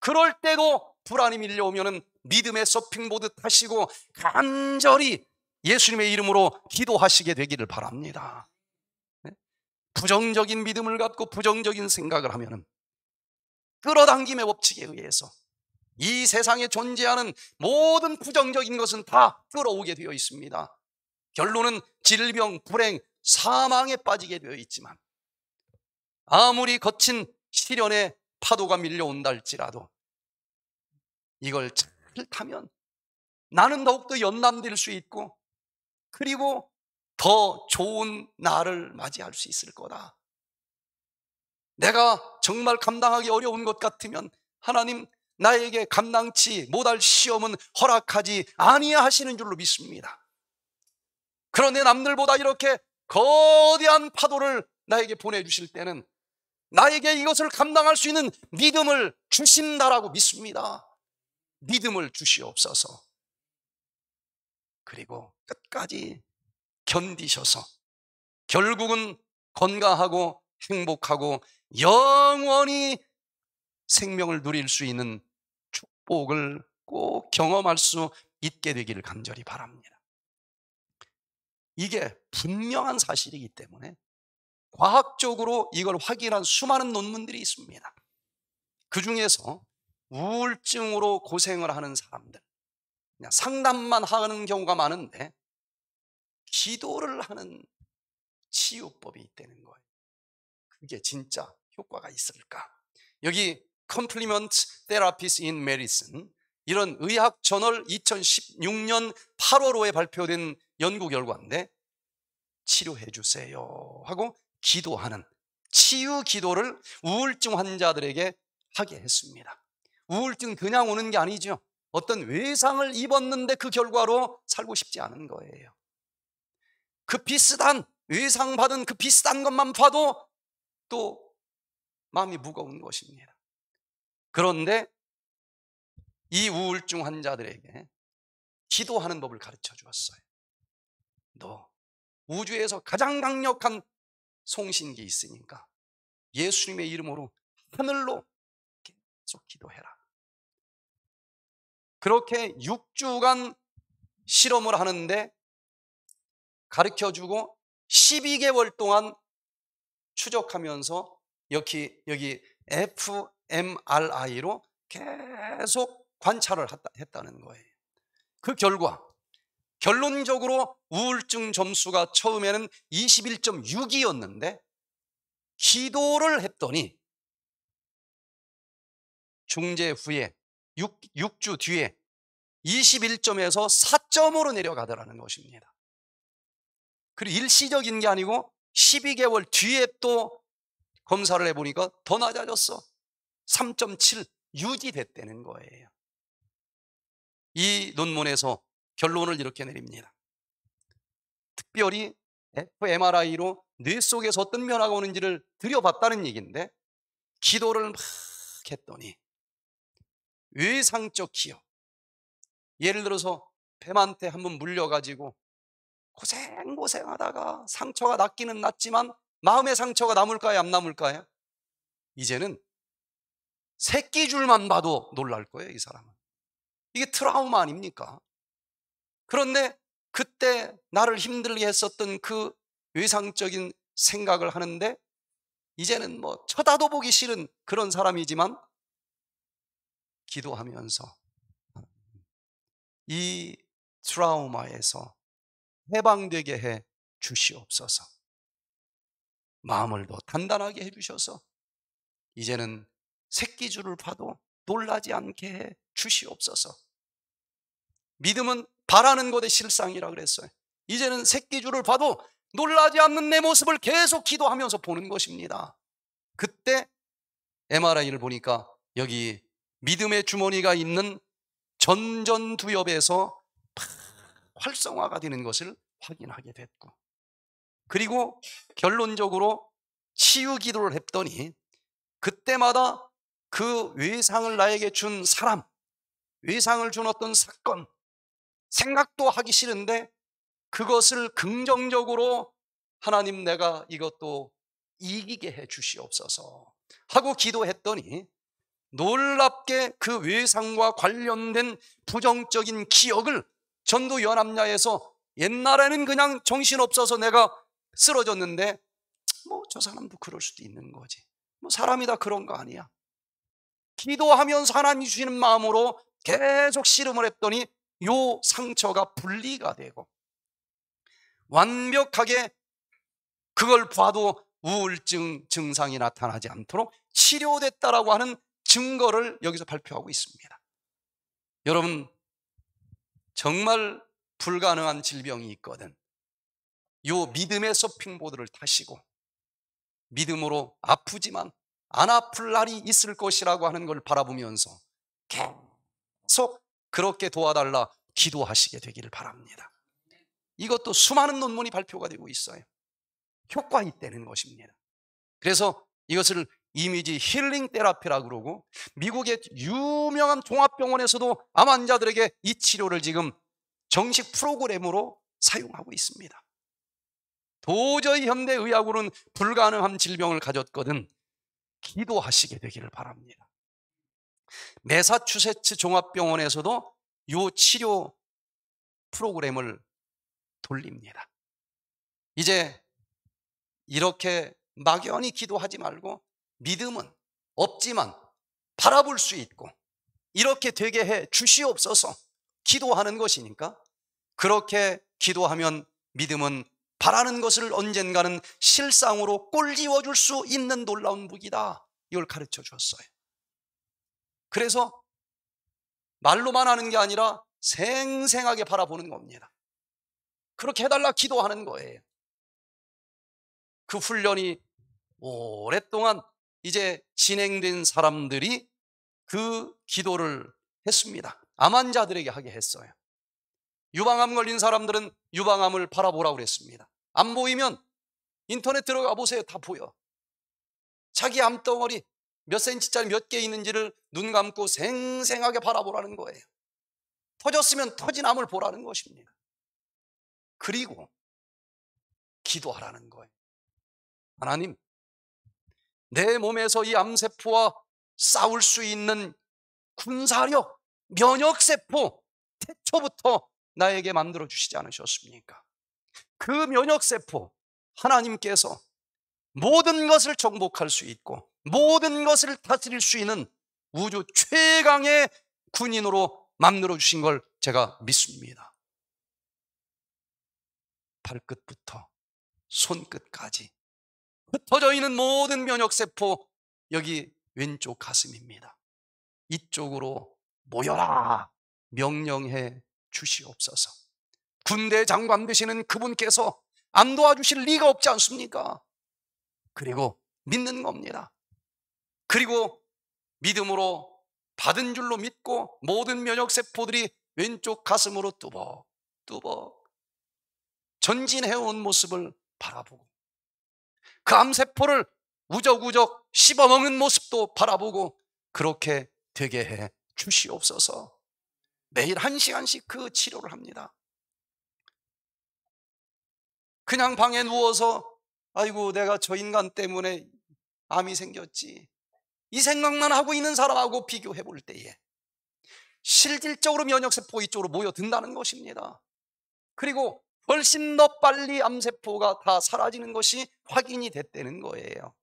그럴 때도 불안이 밀려오면 믿음의 서핑보드 타시고 간절히 예수님의 이름으로 기도하시게 되기를 바랍니다. 네? 부정적인 믿음을 갖고 부정적인 생각을 하면 끌어당김의 법칙에 의해서 이 세상에 존재하는 모든 부정적인 것은 다 끌어오게 되어 있습니다. 결론은 질병, 불행, 사망에 빠지게 되어 있지만 아무리 거친 시련의 파도가 밀려온다 할지라도 이걸 잘 타면 나는 더욱더 연남될 수 있고 그리고 더 좋은 나를 맞이할 수 있을 거다. 내가 정말 감당하기 어려운 것 같으면 하나님 나에게 감당치 못할 시험은 허락하지 아니하시는 줄로 믿습니다. 그런데 남들보다 이렇게 거대한 파도를 나에게 보내주실 때는 나에게 이것을 감당할 수 있는 믿음을 주신다라고 믿습니다. 믿음을 주시옵소서. 그리고 끝까지 견디셔서 결국은 건강하고 행복하고 영원히 생명을 누릴 수 있는 복을꼭 경험할 수 있게 되기를 간절히 바랍니다. 이게 분명한 사실이기 때문에 과학적으로 이걸 확인한 수많은 논문들이 있습니다. 그 중에서 우울증으로 고생을 하는 사람들, 그냥 상담만 하는 경우가 많은데, 기도를 하는 치유법이 있다는 거예요. 그게 진짜 효과가 있을까? 여기 Compliment Therapies in Medicine 이런 의학 저널 2016년 8월호에 발표된 연구 결과인데 치료해 주세요 하고 기도하는 치유 기도를 우울증 환자들에게 하게 했습니다. 우울증 그냥 오는 게 아니죠. 어떤 외상을 입었는데 그 결과로 살고 싶지 않은 거예요. 그 비슷한 외상 받은 그 비슷한 것만 봐도 또 마음이 무거운 것입니다. 그런데 이 우울증 환자들에게 기도하는 법을 가르쳐 주었어요. 너 우주에서 가장 강력한 송신기 있으니까 예수님의 이름으로 하늘로 계속 기도해라. 그렇게 6주간 실험을 하는데 가르쳐 주고 12개월 동안 추적하면서 여기, 여기 F, MRI로 계속 관찰을 했다는 거예요. 그 결과 결론적으로 우울증 점수가 처음에는 21.6이었는데 기도를 했더니 중재 후에 6, 6주 뒤에 21점에서 4점으로 내려가더라는 것입니다. 그리고 일시적인 게 아니고 12개월 뒤에 또 검사를 해보니까 더 낮아졌어. 3.7 유지됐다는 거예요. 이 논문에서 결론을 이렇게 내립니다. 특별히 fMRI로 예? 그 뇌 속에서 어떤 변화가 오는지를 들여봤다는 얘기인데 기도를 막 했더니 외상적 기억 예를 들어서 뱀한테 한번 물려가지고 고생고생하다가 상처가 낫기는 낫지만 마음의 상처가 남을까요 안 남을까요? 이제는 새끼 줄만 봐도 놀랄 거예요, 이 사람은. 이게 트라우마 아닙니까? 그런데 그때 나를 힘들게 했었던 그 외상적인 생각을 하는데 이제는 뭐 쳐다도 보기 싫은 그런 사람이지만 기도하면서 이 트라우마에서 해방되게 해 주시옵소서. 마음을 더 단단하게 해 주셔서 이제는 새끼줄을 봐도 놀라지 않게 해 주시옵소서. 믿음은 바라는 것의 실상이라 그랬어요. 이제는 새끼줄을 봐도 놀라지 않는 내 모습을 계속 기도하면서 보는 것입니다. 그때 MRI를 보니까 여기 믿음의 주머니가 있는 전전두엽에서 활성화가 되는 것을 확인하게 됐고 그리고 결론적으로 치유 기도를 했더니 그때마다 그 외상을 나에게 준 사람, 외상을 준 어떤 사건, 생각도 하기 싫은데 그것을 긍정적으로 하나님 내가 이것도 이기게 해 주시옵소서 하고 기도했더니 놀랍게 그 외상과 관련된 부정적인 기억을 전도연합야에서 옛날에는 그냥 정신없어서 내가 쓰러졌는데 뭐 저 사람도 그럴 수도 있는 거지 뭐 사람이 다 그런 거 아니야 기도하면서 하나님 주시는 마음으로 계속 씨름을 했더니 요 상처가 분리가 되고 완벽하게 그걸 봐도 우울증 증상이 나타나지 않도록 치료됐다라고 하는 증거를 여기서 발표하고 있습니다. 여러분 정말 불가능한 질병이 있거든. 요 믿음의 서핑보드를 타시고 믿음으로 아프지만 안 아플 날이 있을 것이라고 하는 걸 바라보면서 계속 그렇게 도와달라 기도하시게 되기를 바랍니다. 이것도 수많은 논문이 발표가 되고 있어요. 효과 있다는 것입니다. 그래서 이것을 이미지 힐링 테라피라고 그러고 미국의 유명한 종합병원에서도 암 환자들에게 이 치료를 지금 정식 프로그램으로 사용하고 있습니다. 도저히 현대의학으로는 불가능한 질병을 가졌거든 기도하시게 되기를 바랍니다. 메사추세츠 종합병원에서도 요 치료 프로그램을 돌립니다. 이제 이렇게 막연히 기도하지 말고 믿음은 없지만 바라볼 수 있고 이렇게 되게 해 주시옵소서 기도하는 것이니까 그렇게 기도하면 믿음은 바라는 것을 언젠가는 실상으로 꼴지워 줄 수 있는 놀라운 무기다. 이걸 가르쳐 주었어요. 그래서 말로만 하는 게 아니라 생생하게 바라보는 겁니다. 그렇게 해달라 기도하는 거예요. 그 훈련이 오랫동안 이제 진행된 사람들이 그 기도를 했습니다. 암환자들에게 하게 했어요. 유방암 걸린 사람들은 유방암을 바라보라고 그랬습니다. 안 보이면 인터넷 들어가 보세요. 다 보여. 자기 암덩어리 몇 센치짜리 몇 개 있는지를 눈 감고 생생하게 바라보라는 거예요. 터졌으면 터진 암을 보라는 것입니다. 그리고 기도하라는 거예요. 하나님, 내 몸에서 이 암세포와 싸울 수 있는 군사력, 면역세포, 태초부터 나에게 만들어 주시지 않으셨습니까? 그 면역세포, 하나님께서 모든 것을 정복할 수 있고 모든 것을 다스릴 수 있는 우주 최강의 군인으로 만들어 주신 걸 제가 믿습니다. 발끝부터 손끝까지 흩어져 있는 모든 면역세포 여기 왼쪽 가슴입니다. 이쪽으로 모여라 명령해 주시옵소서. 군대 장관 되시는 그분께서 안 도와주실 리가 없지 않습니까? 그리고 믿는 겁니다. 그리고 믿음으로 받은 줄로 믿고 모든 면역세포들이 왼쪽 가슴으로 뚜벅뚜벅 전진해온 모습을 바라보고 그 암세포를 우적우적 씹어먹는 모습도 바라보고 그렇게 되게 해 주시옵소서. 매일 한 시간씩 그 치료를 합니다. 그냥 방에 누워서 아이고 내가 저 인간 때문에 암이 생겼지. 이 생각만 하고 있는 사람하고 비교해 볼 때에 실질적으로 면역세포 이쪽으로 모여든다는 것입니다. 그리고 훨씬 더 빨리 암세포가 다 사라지는 것이 확인이 됐다는 거예요.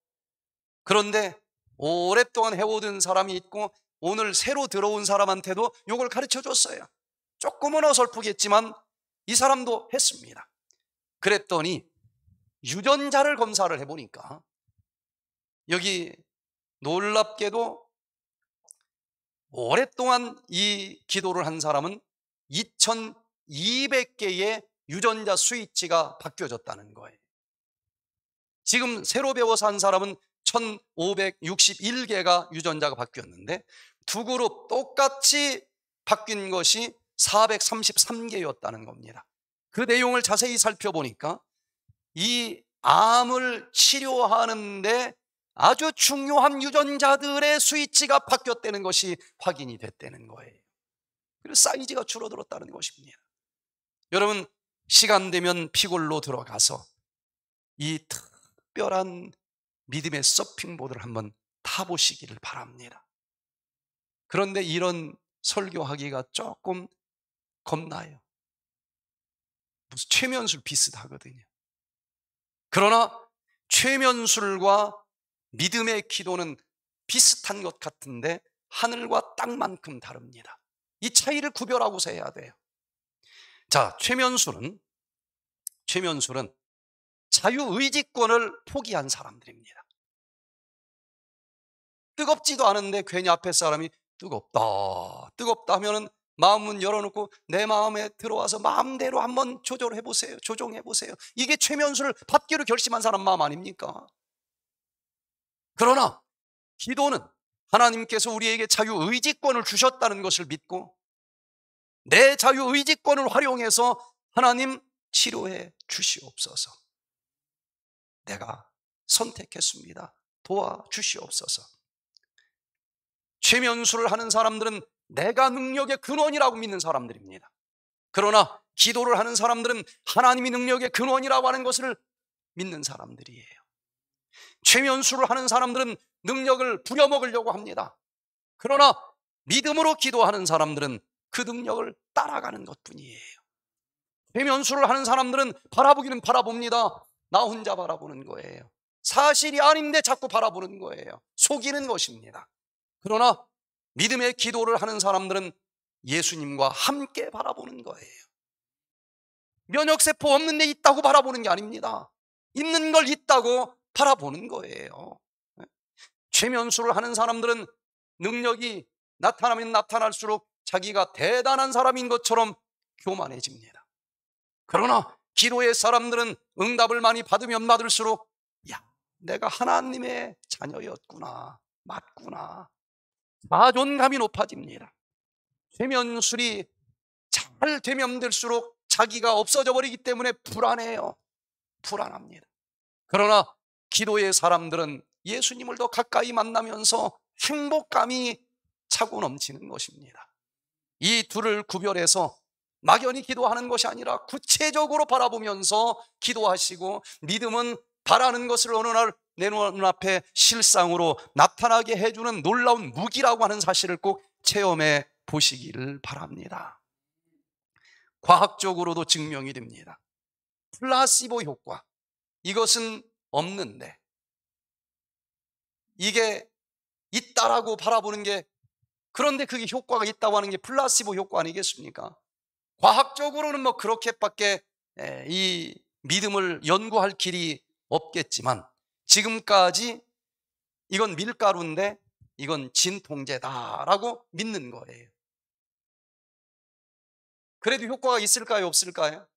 그런데 오랫동안 해오던 사람이 있고 오늘 새로 들어온 사람한테도 이걸 가르쳐 줬어요. 조금은 어설프겠지만 이 사람도 했습니다. 그랬더니 유전자를 검사를 해보니까 여기 놀랍게도 오랫동안 이 기도를 한 사람은 2200개의 유전자 스위치가 바뀌어졌다는 거예요. 지금 새로 배워서 한 사람은 1561개가 유전자가 바뀌었는데 두 그룹 똑같이 바뀐 것이 433개였다는 겁니다. 그 내용을 자세히 살펴보니까 이 암을 치료하는데 아주 중요한 유전자들의 스위치가 바뀌었다는 것이 확인이 됐다는 거예요. 그리고 사이즈가 줄어들었다는 것입니다. 여러분, 시간 되면 피골로 들어가서 이 특별한 믿음의 서핑보드를 한번 타보시기를 바랍니다. 그런데 이런 설교하기가 조금 겁나요. 무슨 최면술 비슷하거든요. 그러나 최면술과 믿음의 기도는 비슷한 것 같은데 하늘과 땅만큼 다릅니다. 이 차이를 구별하고서 해야 돼요. 자, 최면술은 최면술은 자유의지권을 포기한 사람들입니다. 뜨겁지도 않은데 괜히 앞에 사람이 뜨겁다. 뜨겁다 하면은 마음은 열어놓고 내 마음에 들어와서 마음대로 한번 조절해 보세요. 조정해 보세요. 이게 최면수를 받기로 결심한 사람 마음 아닙니까? 그러나 기도는 하나님께서 우리에게 자유 의지권을 주셨다는 것을 믿고 내 자유 의지권을 활용해서 하나님 치료해 주시옵소서. 내가 선택했습니다. 도와 주시옵소서. 최면수를 하는 사람들은 내가 능력의 근원이라고 믿는 사람들입니다. 그러나 기도를 하는 사람들은 하나님이 능력의 근원이라고 하는 것을 믿는 사람들이에요. 최면수를 하는 사람들은 능력을 부려먹으려고 합니다. 그러나 믿음으로 기도하는 사람들은 그 능력을 따라가는 것 뿐이에요. 최면수를 하는 사람들은 바라보기는 바라봅니다. 나 혼자 바라보는 거예요. 사실이 아닌데 자꾸 바라보는 거예요. 속이는 것입니다. 그러나 믿음의 기도를 하는 사람들은 예수님과 함께 바라보는 거예요. 면역세포 없는 데 있다고 바라보는 게 아닙니다. 있는 걸 있다고 바라보는 거예요. 최면수를 하는 사람들은 능력이 나타나면 나타날수록 자기가 대단한 사람인 것처럼 교만해집니다. 그러나 기도의 사람들은 응답을 많이 받으면 받을수록 야, 내가 하나님의 자녀였구나. 맞구나. 자존감이 높아집니다. 최면술이 잘 되면될수록 자기가 없어져 버리기 때문에 불안해요. 불안합니다. 그러나 기도의 사람들은 예수님을 더 가까이 만나면서 행복감이 차고 넘치는 것입니다. 이 둘을 구별해서 막연히 기도하는 것이 아니라 구체적으로 바라보면서 기도하시고 믿음은 바라는 것을 어느 날내 눈앞에 실상으로 나타나게 해주는 놀라운 무기라고 하는 사실을 꼭 체험해 보시기를 바랍니다. 과학적으로도 증명이 됩니다. 플라시보 효과. 이것은 없는데. 이게 있다라고 바라보는 게 그런데 그게 효과가 있다고 하는 게 플라시보 효과 아니겠습니까? 과학적으로는 뭐 그렇게밖에 이 믿음을 연구할 길이 없겠지만 지금까지 이건 밀가루인데 이건 진통제다라고 믿는 거예요. 그래도 효과가 있을까요? 없을까요?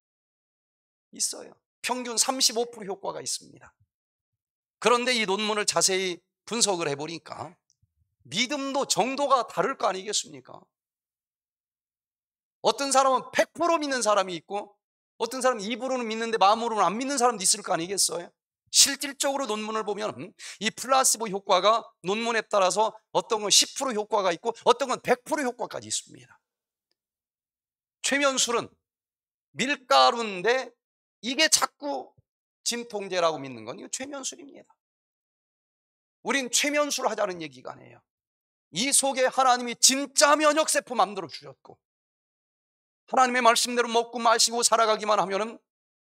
있어요. 평균 35% 효과가 있습니다. 그런데 이 논문을 자세히 분석을 해보니까 믿음도 정도가 다를 거 아니겠습니까? 어떤 사람은 100% 믿는 사람이 있고 어떤 사람은 입으로는 믿는데 마음으로는 안 믿는 사람도 있을 거 아니겠어요? 실질적으로 논문을 보면 음, 이 플라시보 효과가 논문에 따라서 어떤 건 10% 효과가 있고 어떤 건 100% 효과까지 있습니다. 최면술은 밀가루인데 이게 자꾸 진통제라고 믿는 건 이거 최면술입니다. 우린 최면술 하자는 얘기가 아니에요. 이 속에 하나님이 진짜 면역세포 만들어 주셨고 하나님의 말씀대로 먹고 마시고 살아가기만 하면은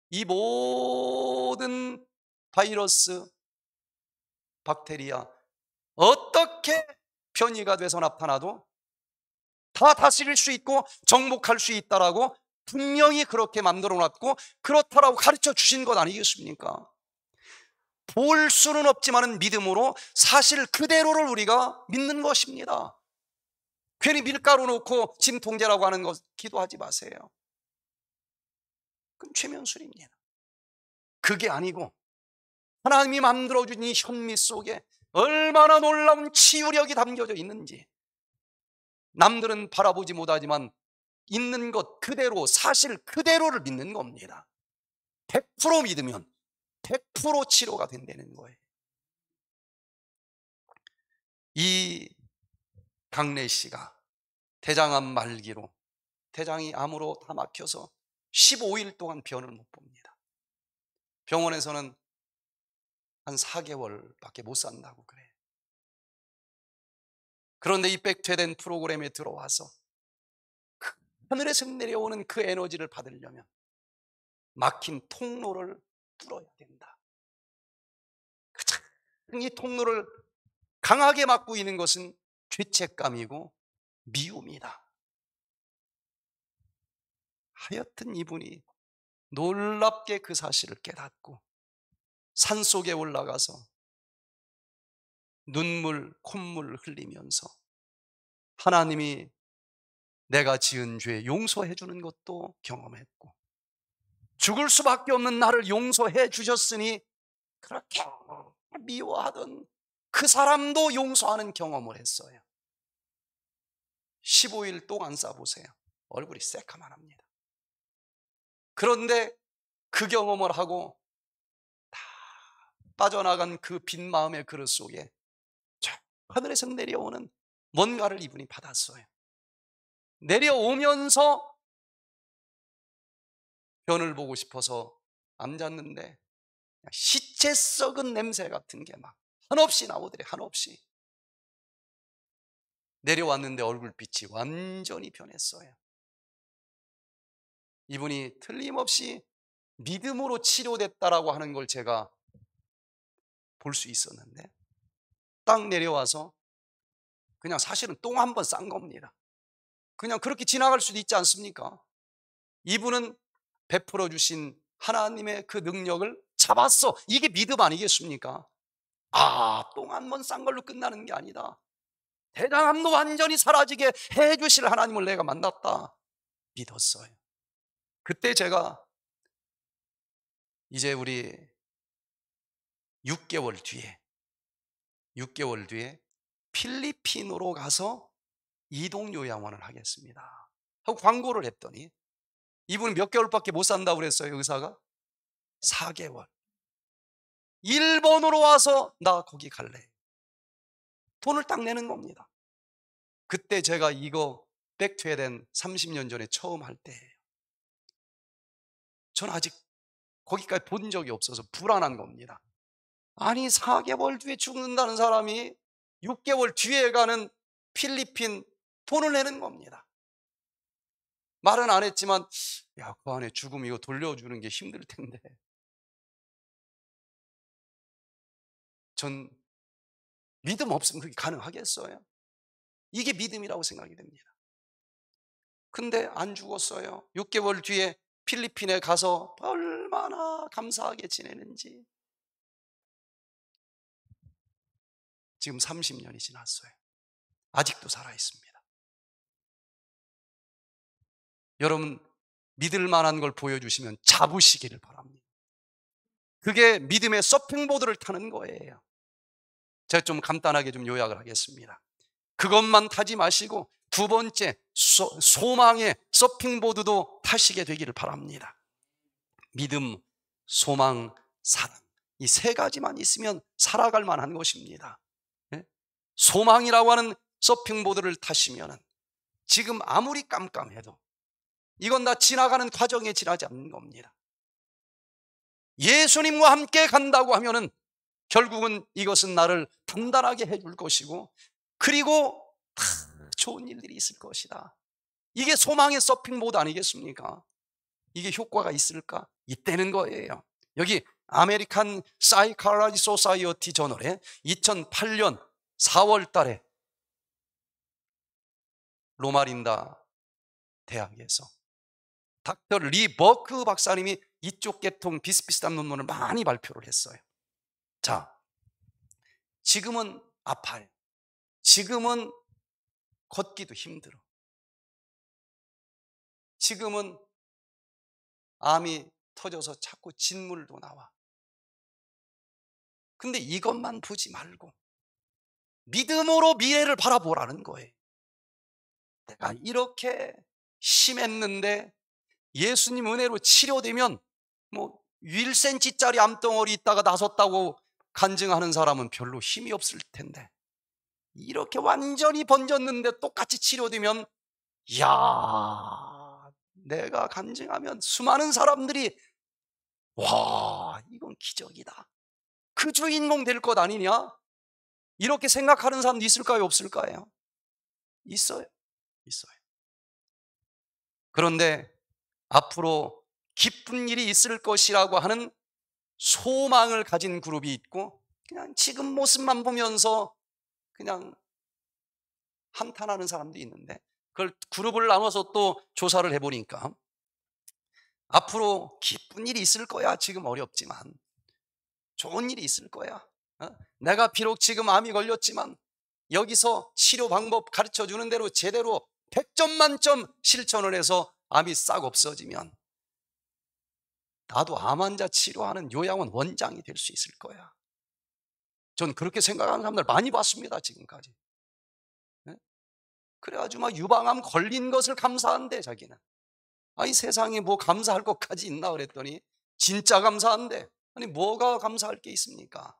이 모든 바이러스, 박테리아 어떻게 변이가 돼서 나타나도 다 다스릴 수 있고 정복할 수 있다라고 분명히 그렇게 만들어 놨고 그렇다라고 가르쳐 주신 것 아니겠습니까? 볼 수는 없지만은 믿음으로 사실 그대로를 우리가 믿는 것입니다. 괜히 밀가루 놓고 진통제라고 하는 것 기도하지 마세요. 그건 최면술입니다. 그게 아니고 하나님이 만들어 주신 이 현미 속에 얼마나 놀라운 치유력이 담겨져 있는지 남들은 바라보지 못하지만 있는 것 그대로 사실 그대로를 믿는 겁니다. 100% 믿으면 100% 치료가 된다는 거예요. 이 강래 씨가 대장암 말기로 대장이 암으로 다 막혀서 15일 동안 변을 못 봅니다. 병원에서는 한 4개월밖에 못 산다고 그래. 그런데 이 백퇴된 프로그램에 들어와서 그 하늘에서 내려오는 그 에너지를 받으려면 막힌 통로를 뚫어야 된다. 이 통로를 강하게 막고 있는 것은 죄책감이고 미움이다. 하여튼 이분이 놀랍게 그 사실을 깨닫고 산 속에 올라가서 눈물, 콧물 흘리면서 하나님이 내가 지은 죄 용서해 주는 것도 경험했고 죽을 수밖에 없는 나를 용서해 주셨으니 그렇게 미워하던 그 사람도 용서하는 경험을 했어요. 15일 동안 싸보세요. 얼굴이 새카만 합니다. 그런데 그 경험을 하고 빠져나간 그 빈 마음의 그릇 속에 저 하늘에서 내려오는 뭔가를 이분이 받았어요. 내려오면서 변을 보고 싶어서 앉았는데 시체 썩은 냄새 같은 게 막 한없이 나오더래 한없이 내려왔는데 얼굴빛이 완전히 변했어요. 이분이 틀림없이 믿음으로 치료됐다라고 하는 걸 제가 볼수 있었는데 딱 내려와서 그냥 사실은 똥 한 번 싼 겁니다. 그냥 그렇게 지나갈 수도 있지 않습니까? 이분은 베풀어 주신 하나님의 그 능력을 잡았어. 이게 믿음 아니겠습니까? 아, 똥 한 번 싼 걸로 끝나는 게 아니다. 대장암도 완전히 사라지게 해 주실 하나님을 내가 만났다. 믿었어요. 그때 제가 이제 우리 6개월 뒤에 6개월 뒤에 필리핀으로 가서 이동 요양원을 하겠습니다. 하고 광고를 했더니 이분 몇 개월밖에 못 산다고 그랬어요, 의사가. 4개월. 일본으로 와서 나 거기 갈래. 돈을 딱 내는 겁니다. 그때 제가 이거 백퇴된 30년 전에 처음 할 때예요. 전 아직 거기까지 본 적이 없어서 불안한 겁니다. 아니 4개월 뒤에 죽는다는 사람이 6개월 뒤에 가는 필리핀 돈을 내는 겁니다. 말은 안 했지만 야그 안에 죽음 이거 돌려주는 게 힘들 텐데 전 믿음 없으면 그게 가능하겠어요? 이게 믿음이라고 생각이 됩니다. 근데 안 죽었어요. 6개월 뒤에 필리핀에 가서 얼마나 감사하게 지내는지 지금 30년이 지났어요. 아직도 살아있습니다. 여러분, 믿을 만한 걸 보여주시면 잡으시기를 바랍니다. 그게 믿음의 서핑보드를 타는 거예요. 제가 좀 간단하게 좀 요약을 하겠습니다. 그것만 타지 마시고 두 번째 소, 망의 서핑보드도 타시게 되기를 바랍니다. 믿음, 소망, 사랑. 이 세 가지만 있으면 살아갈 만한 것입니다. 소망이라고 하는 서핑보드를 타시면 지금 아무리 깜깜해도 이건 다 지나가는 과정에 지나지 않는 겁니다. 예수님과 함께 간다고 하면은 결국은 이것은 나를 단단하게 해줄 것이고 그리고 다 좋은 일들이 있을 것이다. 이게 소망의 서핑보드 아니겠습니까? 이게 효과가 있을까? 이때는 거예요. 여기 아메리칸 사이카라지 소사이어티 저널에 2008년 4월 달에 로마린다 대학에서 닥터 리 버크 박사님이 이쪽 계통 비슷비슷한 논문을 많이 발표를 했어요. 자, 지금은 아파요. 지금은 걷기도 힘들어. 지금은 암이 터져서 자꾸 진물도 나와. 근데 이것만 보지 말고 믿음으로 미래를 바라보라는 거예요. 내가 이렇게 심했는데 예수님 은혜로 치료되면 뭐 1cm짜리 암덩어리 있다가 나섰다고 간증하는 사람은 별로 힘이 없을 텐데 이렇게 완전히 번졌는데 똑같이 치료되면 야 내가 간증하면 수많은 사람들이 와 이건 기적이다 그 주인공 될 것 아니냐 이렇게 생각하는 사람도 있을까요? 없을까요? 있어요. 있어요. 그런데 앞으로 기쁜 일이 있을 것이라고 하는 소망을 가진 그룹이 있고 그냥 지금 모습만 보면서 그냥 한탄하는 사람도 있는데 그걸 그룹을 나눠서 또 조사를 해보니까 앞으로 기쁜 일이 있을 거야 지금 어렵지만 좋은 일이 있을 거야 어? 내가 비록 지금 암이 걸렸지만 여기서 치료 방법 가르쳐 주는 대로 제대로 100점 만점 실천을 해서 암이 싹 없어지면 나도 암 환자 치료하는 요양원 원장이 될 수 있을 거야. 전 그렇게 생각하는 사람들 많이 봤습니다, 지금까지. 예? 그래가지고 막 유방암 걸린 것을 감사한대, 자기는. 아니, 세상에 뭐 감사할 것까지 있나 그랬더니 진짜 감사한대. 아니, 뭐가 감사할 게 있습니까?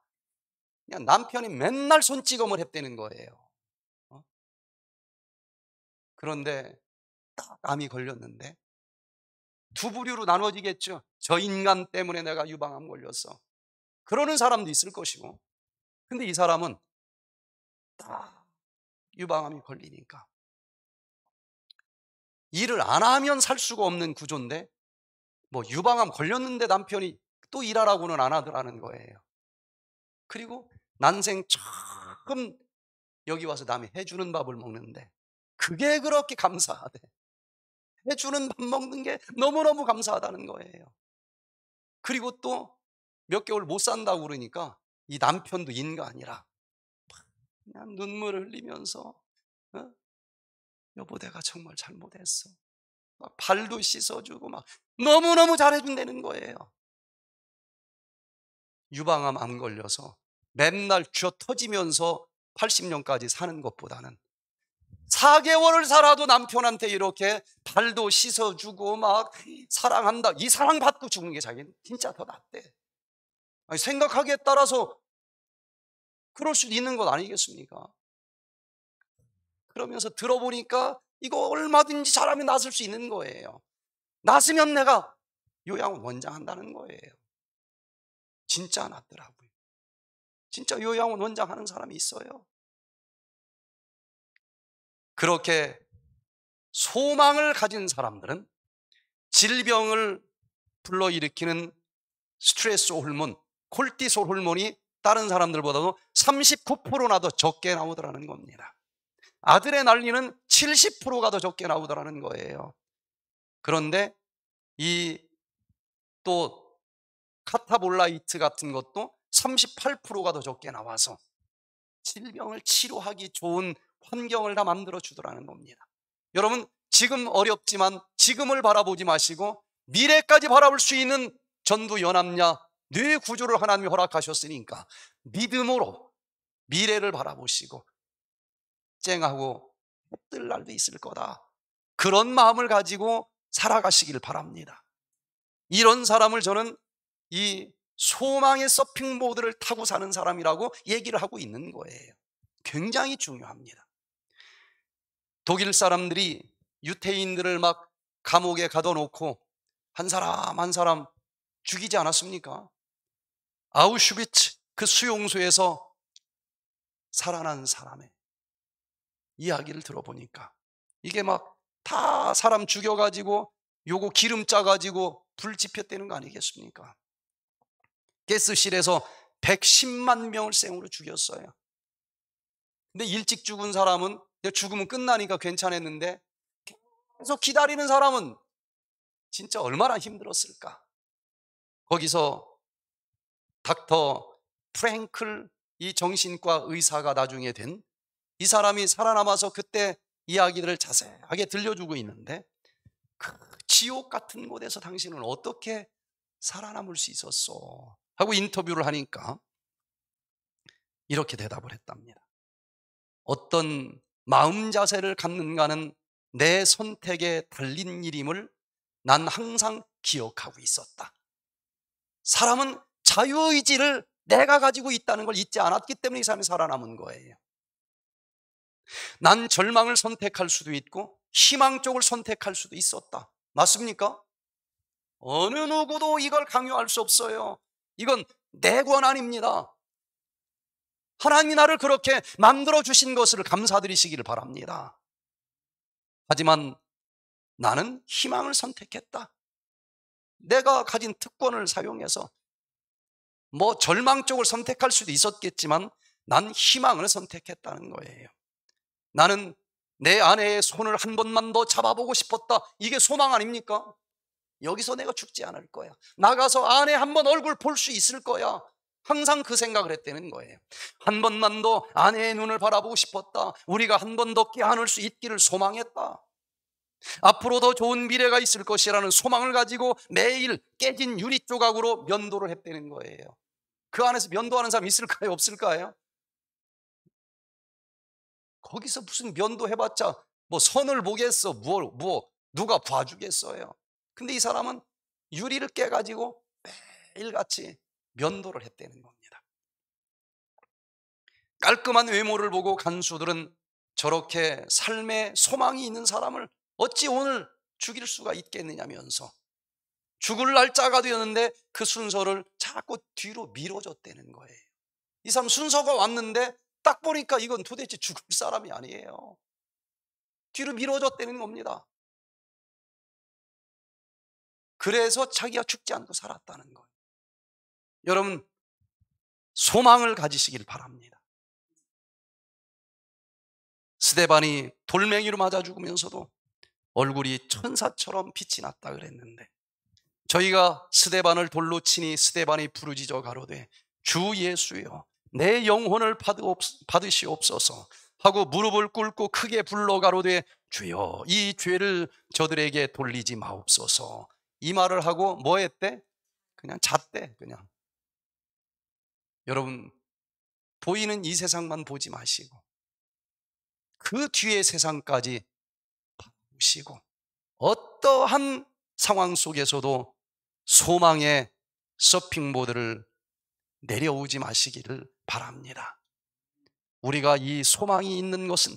그냥 남편이 맨날 손찌검을 했다는 거예요. 어? 그런데 딱 암이 걸렸는데 두 부류로 나눠지겠죠. 저 인간 때문에 내가 유방암 걸렸어. 그러는 사람도 있을 것이고. 근데 이 사람은 딱 유방암이 걸리니까 일을 안 하면 살 수가 없는 구조인데 뭐 유방암 걸렸는데 남편이 또 일하라고는 안 하더라는 거예요. 그리고 난생 처음 여기 와서 남이 해주는 밥을 먹는데 그게 그렇게 감사하대. 해주는 밥 먹는 게 너무너무 감사하다는 거예요. 그리고 또 몇 개월 못 산다고 그러니까 이 남편도 인가아니라 그냥 눈물을 흘리면서 어? 여보 내가 정말 잘못했어. 막 발도 씻어주고 막 너무너무 잘해준다는 거예요. 유방암 암 걸려서 맨날 쥐어 터지면서 80년까지 사는 것보다는 4개월을 살아도 남편한테 이렇게 발도 씻어주고 막 사랑한다. 이 사랑 받고 죽는 게 자기는 진짜 더 낫대. 아니, 생각하기에 따라서 그럴 수도 있는 것 아니겠습니까? 그러면서 들어보니까 이거 얼마든지 사람이 낫을 수 있는 거예요. 낫으면 내가 요양원 원장한다는 거예요. 진짜 낫더라고요. 진짜 요양원 원장 하는 사람이 있어요. 그렇게 소망을 가진 사람들은 질병을 불러일으키는 스트레스 호르몬, 콜티솔 호르몬이 다른 사람들보다도 39%나 더 적게 나오더라는 겁니다. 아드레날리는 70%가 더 적게 나오더라는 거예요. 그런데 이 또 카타볼라이트 같은 것도 38%가 더 적게 나와서 질병을 치료하기 좋은 환경을 다 만들어 주더라는 겁니다. 여러분, 지금 어렵지만 지금을 바라보지 마시고 미래까지 바라볼 수 있는 전두 연합냐 뇌 구조를 하나님이 허락하셨으니까 믿음으로 미래를 바라보시고 쨍하고 못들 날도 있을 거다. 그런 마음을 가지고 살아가시길 바랍니다. 이런 사람을 저는 이 소망의 서핑 보드를 타고 사는 사람이라고 얘기를 하고 있는 거예요. 굉장히 중요합니다. 독일 사람들이 유태인들을 막 감옥에 가둬놓고 한 사람 한 사람 죽이지 않았습니까? 아우슈비츠 그 수용소에서 살아난 사람의 이야기를 들어보니까 이게 막 다 사람 죽여가지고 요거 기름 짜가지고 불 지폈다는 거 아니겠습니까? 게스실에서 110만 명을 생으로 죽였어요. 근데 일찍 죽은 사람은 죽으면 끝나니까 괜찮았는데 계속 기다리는 사람은 진짜 얼마나 힘들었을까. 거기서 닥터 프랭클 이 정신과 의사가 나중에 된 이 사람이 살아남아서 그때 이야기들을 자세하게 들려주고 있는데 그 지옥 같은 곳에서 당신은 어떻게 살아남을 수 있었소? 하고 인터뷰를 하니까 이렇게 대답을 했답니다. 어떤 마음 자세를 갖는가는 내 선택에 달린 일임을 난 항상 기억하고 있었다. 사람은 자유의지를 내가 가지고 있다는 걸 잊지 않았기 때문에 이 사람이 살아남은 거예요. 난 절망을 선택할 수도 있고 희망 쪽을 선택할 수도 있었다. 맞습니까? 어느 누구도 이걸 강요할 수 없어요. 이건 내 권한입니다. 하나님이 나를 그렇게 만들어 주신 것을 감사드리시기를 바랍니다. 하지만 나는 희망을 선택했다. 내가 가진 특권을 사용해서 뭐 절망 쪽을 선택할 수도 있었겠지만 난 희망을 선택했다는 거예요. 나는 내 아내의 손을 한 번만 더 잡아보고 싶었다. 이게 소망 아닙니까? 여기서 내가 죽지 않을 거야. 나가서 아내 한 번 얼굴 볼 수 있을 거야. 항상 그 생각을 했다는 거예요. 한 번만 더 아내의 눈을 바라보고 싶었다. 우리가 한 번 더 깨안을 수 있기를 소망했다. 앞으로 더 좋은 미래가 있을 것이라는 소망을 가지고 매일 깨진 유리 조각으로 면도를 했다는 거예요. 그 안에서 면도하는 사람 있을까요? 없을까요? 거기서 무슨 면도 해봤자 뭐 선을 보겠어. 뭐, 뭐, 누가 봐주겠어요. 근데 이 사람은 유리를 깨가지고 매일같이 면도를 했다는 겁니다. 깔끔한 외모를 보고 간수들은 저렇게 삶에 소망이 있는 사람을 어찌 오늘 죽일 수가 있겠느냐면서 죽을 날짜가 되었는데 그 순서를 자꾸 뒤로 밀어줬다는 거예요. 이 사람 순서가 왔는데 딱 보니까 이건 도대체 죽을 사람이 아니에요. 뒤로 밀어줬다는 겁니다. 그래서 자기가 죽지 않고 살았다는 거예요. 여러분, 소망을 가지시길 바랍니다. 스데반이 돌멩이로 맞아 죽으면서도 얼굴이 천사처럼 빛이 났다 그랬는데 저희가 스데반을 돌로 치니 스데반이 부르짖어 가로되 주 예수여 내 영혼을 받으시옵소서 하고 무릎을 꿇고 크게 불러 가로되 주여 이 죄를 저들에게 돌리지 마옵소서 이 말을 하고 뭐 했대? 그냥 잤대, 그냥. 여러분, 보이는 이 세상만 보지 마시고, 그 뒤의 세상까지 보시고, 어떠한 상황 속에서도 소망의 서핑보드를 내려오지 마시기를 바랍니다. 우리가 이 소망이 있는 것은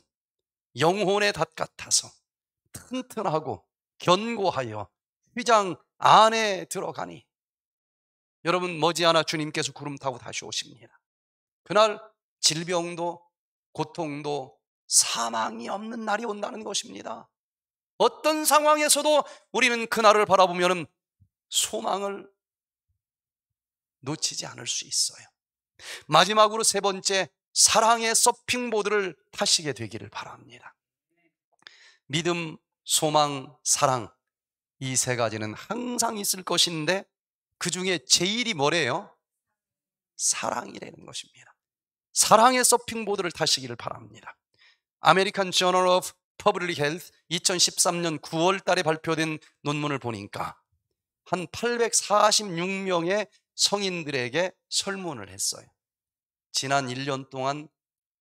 영혼의 닷 같아서 튼튼하고 견고하여 휘장 안에 들어가니 여러분 머지않아 주님께서 구름 타고 다시 오십니다. 그날 질병도 고통도 사망이 없는 날이 온다는 것입니다. 어떤 상황에서도 우리는 그날을 바라보면 소망을 놓치지 않을 수 있어요. 마지막으로 세 번째, 사랑의 서핑보드를 타시게 되기를 바랍니다. 믿음, 소망, 사랑. 이세 가지는 항상 있을 것인데 그 중에 제일이 뭐래요? 사랑이라는 것입니다. 사랑의 서핑보드를 타시기를 바랍니다. 아메리칸 저널 오브 퍼블릭 헬스 2013년 9월 달에 발표된 논문을 보니까 한 846명의 성인들에게 설문을 했어요. 지난 1년 동안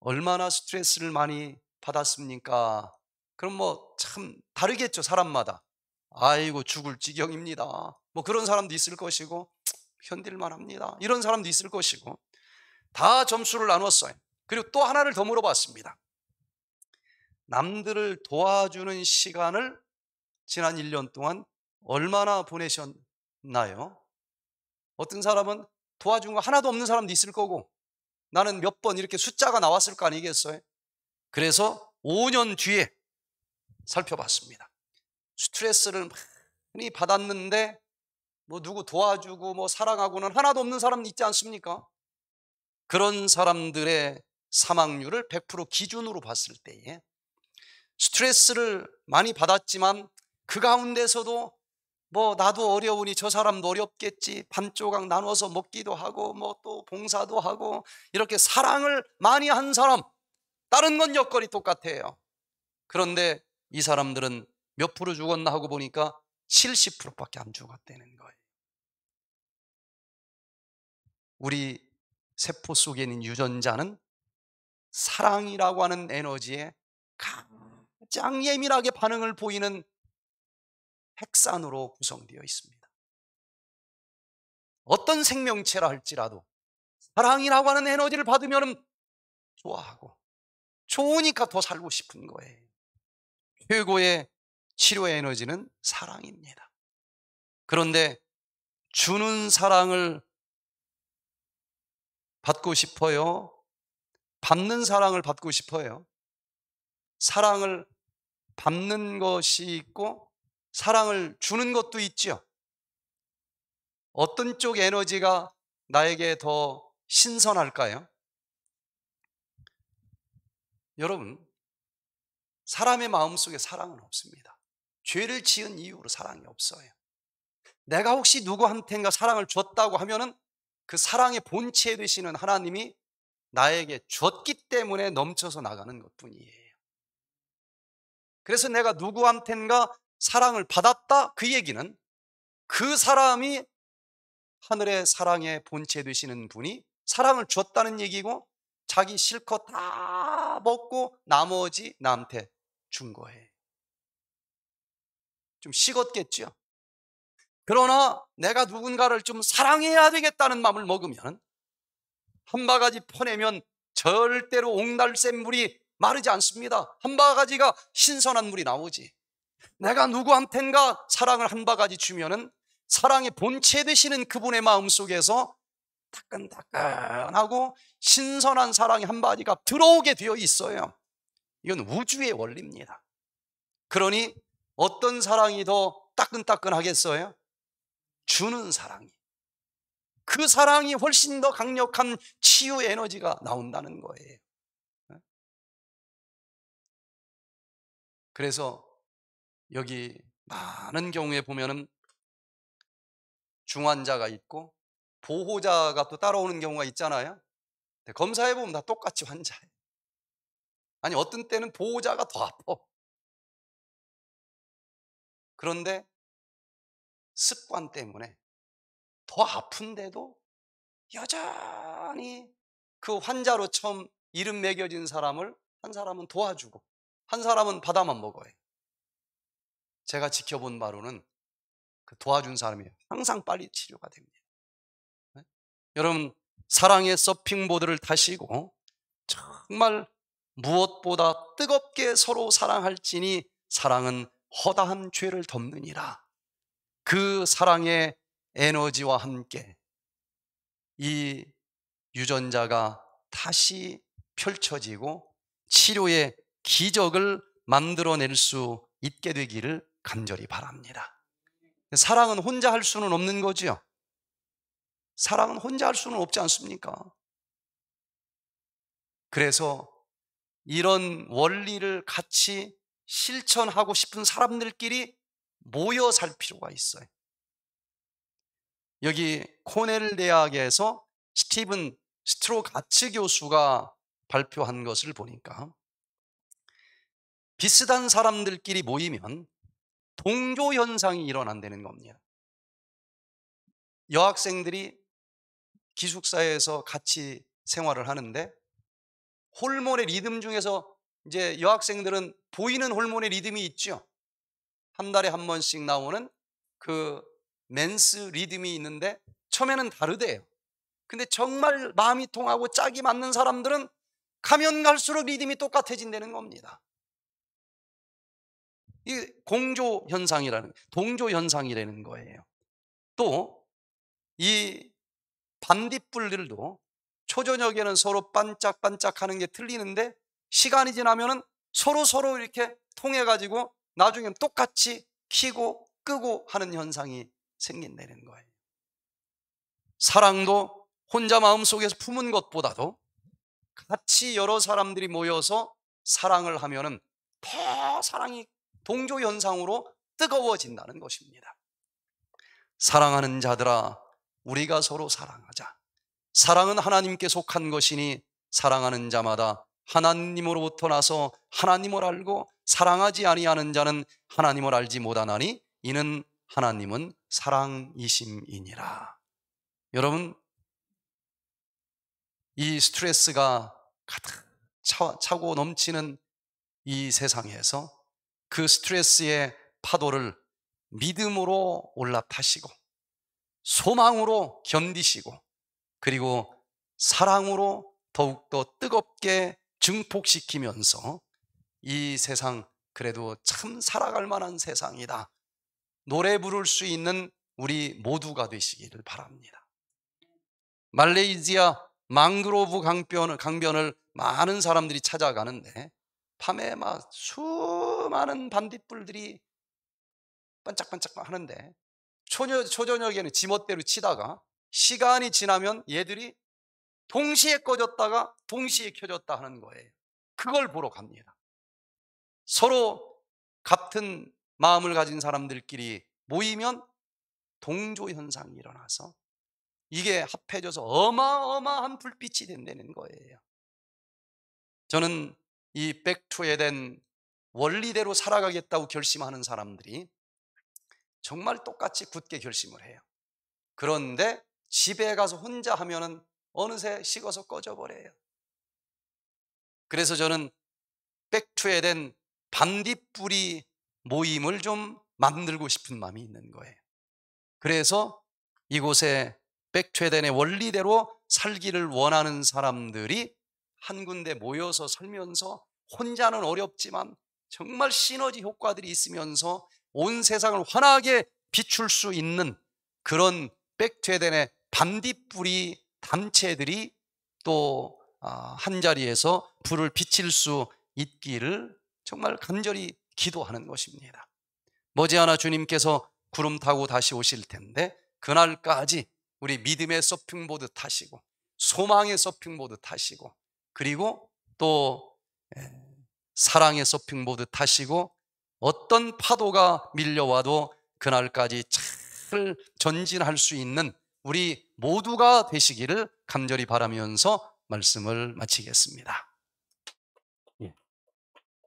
얼마나 스트레스를 많이 받았습니까? 그럼 뭐 참 다르겠죠, 사람마다. 아이고 죽을 지경입니다. 뭐 그런 사람도 있을 것이고 견딜만 합니다. 이런 사람도 있을 것이고 다 점수를 나눴어요. 그리고 또 하나를 더 물어봤습니다. 남들을 도와주는 시간을 지난 1년 동안 얼마나 보내셨나요? 어떤 사람은 도와준 거 하나도 없는 사람도 있을 거고 나는 몇 번 이렇게 숫자가 나왔을 거 아니겠어요? 그래서 5년 뒤에 살펴봤습니다. 스트레스를 많이 받았는데 뭐 누구 도와주고 뭐 사랑하고는 하나도 없는 사람 있지 않습니까? 그런 사람들의 사망률을 100% 기준으로 봤을 때에 스트레스를 많이 받았지만 그 가운데서도 뭐 나도 어려우니 저 사람도 어렵겠지 반조각 나눠서 먹기도 하고 뭐 또 봉사도 하고 이렇게 사랑을 많이 한 사람 다른 건 여건이 똑같아요 그런데 이 사람들은 몇 프로 죽었나 하고 보니까 70%밖에 안 죽었다는 거예요. 우리 세포 속에 있는 유전자는 사랑이라고 하는 에너지에 가장 예민하게 반응을 보이는 핵산으로 구성되어 있습니다. 어떤 생명체라 할지라도 사랑이라고 하는 에너지를 받으면 좋아하고 좋으니까 더 살고 싶은 거예요. 최고의 치료의 에너지는 사랑입니다. 그런데 주는 사랑을 받고 싶어요? 받는 사랑을 받고 싶어요? 사랑을 받는 것이 있고 사랑을 주는 것도 있죠. 어떤 쪽 에너지가 나에게 더 신선할까요? 여러분, 사람의 마음속에 사랑은 없습니다. 죄를 지은 이유로 사랑이 없어요. 내가 혹시 누구한테인가 사랑을 줬다고 하면은 그 사랑의 본체 되시는 하나님이 나에게 줬기 때문에 넘쳐서 나가는 것 뿐이에요. 그래서 내가 누구한텐가 사랑을 받았다? 그 얘기는 그 사람이 하늘의 사랑의 본체 되시는 분이 사랑을 줬다는 얘기고 자기 실컷 다 먹고 나머지 남한테 준 거예요. 좀식었겠죠 그러나 내가 누군가를 좀 사랑해야 되겠다는 마음을 먹으면 한 바가지 퍼내면 절대로 옥날샘 물이 마르지 않습니다. 한 바가지가 신선한 물이 나오지. 내가 누구한텐가 사랑을 한 바가지 주면은 사랑의 본체 되시는 그분의 마음 속에서 따끈따끈하고 신선한 사랑이 한 바가지가 들어오게 되어 있어요. 이건 우주의 원리입니다. 그러니 어떤 사랑이 더 따끈따끈하겠어요? 주는 사랑이. 그 사랑이 훨씬 더 강력한 치유 에너지가 나온다는 거예요. 네? 그래서 여기 많은 경우에 보면은 중환자가 있고 보호자가 또 따라오는 경우가 있잖아요. 검사해 보면 다 똑같이 환자예요. 아니 어떤 때는 보호자가 더 아파. 그런데 습관 때문에 더 아픈데도 여전히 그 환자로 처음 이름 매겨진 사람을 한 사람은 도와주고 한 사람은 받아만 먹어요. 제가 지켜본 바로는 그 도와준 사람이 항상 빨리 치료가 됩니다. 네? 여러분 사랑의 서핑보드를 타시고 정말 무엇보다 뜨겁게 서로 사랑할지니 사랑은 허다한 죄를 덮느니라. 그 사랑의 에너지와 함께 이 유전자가 다시 펼쳐지고 치료의 기적을 만들어낼 수 있게 되기를 간절히 바랍니다. 사랑은 혼자 할 수는 없는 거지요. 사랑은 혼자 할 수는 없지 않습니까? 그래서 이런 원리를 같이 실천하고 싶은 사람들끼리 모여 살 필요가 있어요. 여기 코넬 대학에서 스티븐 스트로가츠 교수가 발표한 것을 보니까 비슷한 사람들끼리 모이면 동조 현상이 일어난다는 겁니다. 여학생들이 기숙사에서 같이 생활을 하는데 홀몬의 리듬 중에서 이제 여학생들은 보이는 호르몬의 리듬이 있죠. 한 달에 한 번씩 나오는 그 맨스 리듬이 있는데 처음에는 다르대요. 근데 정말 마음이 통하고 짝이 맞는 사람들은 가면 갈수록 리듬이 똑같아진다는 겁니다. 이 공조 현상이라는 동조 현상이라는 거예요. 또 이 반딧불들도 초저녁에는 서로 반짝반짝하는 게 틀리는데 시간이 지나면은 서로 서로 이렇게 통해 가지고 나중엔 똑같이 키고 끄고 하는 현상이 생긴다는 거예요. 사랑도 혼자 마음속에서 품은 것보다도 같이 여러 사람들이 모여서 사랑을 하면은 더 사랑이 동조 현상으로 뜨거워진다는 것입니다. 사랑하는 자들아 우리가 서로 사랑하자. 사랑은 하나님께 속한 것이니 사랑하는 자마다 하나님으로부터 나서 하나님을 알고 사랑하지 아니하는 자는 하나님을 알지 못하나니 이는 하나님은 사랑이심이니라. 여러분 이 스트레스가 가득 차고 넘치는 이 세상에서 그 스트레스의 파도를 믿음으로 올라타시고 소망으로 견디시고 그리고 사랑으로 더욱더 뜨겁게 증폭시키면서 이 세상 그래도 참 살아갈 만한 세상이다. 노래 부를 수 있는 우리 모두가 되시기를 바랍니다. 말레이시아 망그로브 강변을, 강변을 많은 사람들이 찾아가는데 밤에 막 수많은 반딧불들이 반짝반짝 하는데 초저, 초저녁에는 지멋대로 치다가 시간이 지나면 얘들이 동시에 꺼졌다가 동시에 켜졌다 하는 거예요. 그걸 보러 갑니다. 서로 같은 마음을 가진 사람들끼리 모이면 동조 현상이 일어나서 이게 합해져서 어마어마한 불빛이 된다는 거예요. 저는 이 백투에 된 원리대로 살아가겠다고 결심하는 사람들이 정말 똑같이 굳게 결심을 해요. 그런데 집에 가서 혼자 하면은 어느새 식어서 꺼져버려요. 그래서 저는 백투에 된 반딧불이 모임을 좀 만들고 싶은 마음이 있는 거예요. 그래서 이곳에 백에된의 원리대로 살기를 원하는 사람들이 한 군데 모여서 살면서 혼자는 어렵지만 정말 시너지 효과들이 있으면서 온 세상을 환하게 비출 수 있는 그런 백에된의 반딧불이 단체들이 또 아, 한자리에서 불을 비칠 수 있기를 정말 간절히 기도하는 것입니다. 머지않아 주님께서 구름 타고 다시 오실 텐데 그날까지 우리 믿음의 서핑보드 타시고 소망의 서핑보드 타시고 그리고 또 예, 사랑의 서핑보드 타시고 어떤 파도가 밀려와도 그날까지 잘 전진할 수 있는 우리 모두가 되시기를 간절히 바라면서 말씀을 마치겠습니다.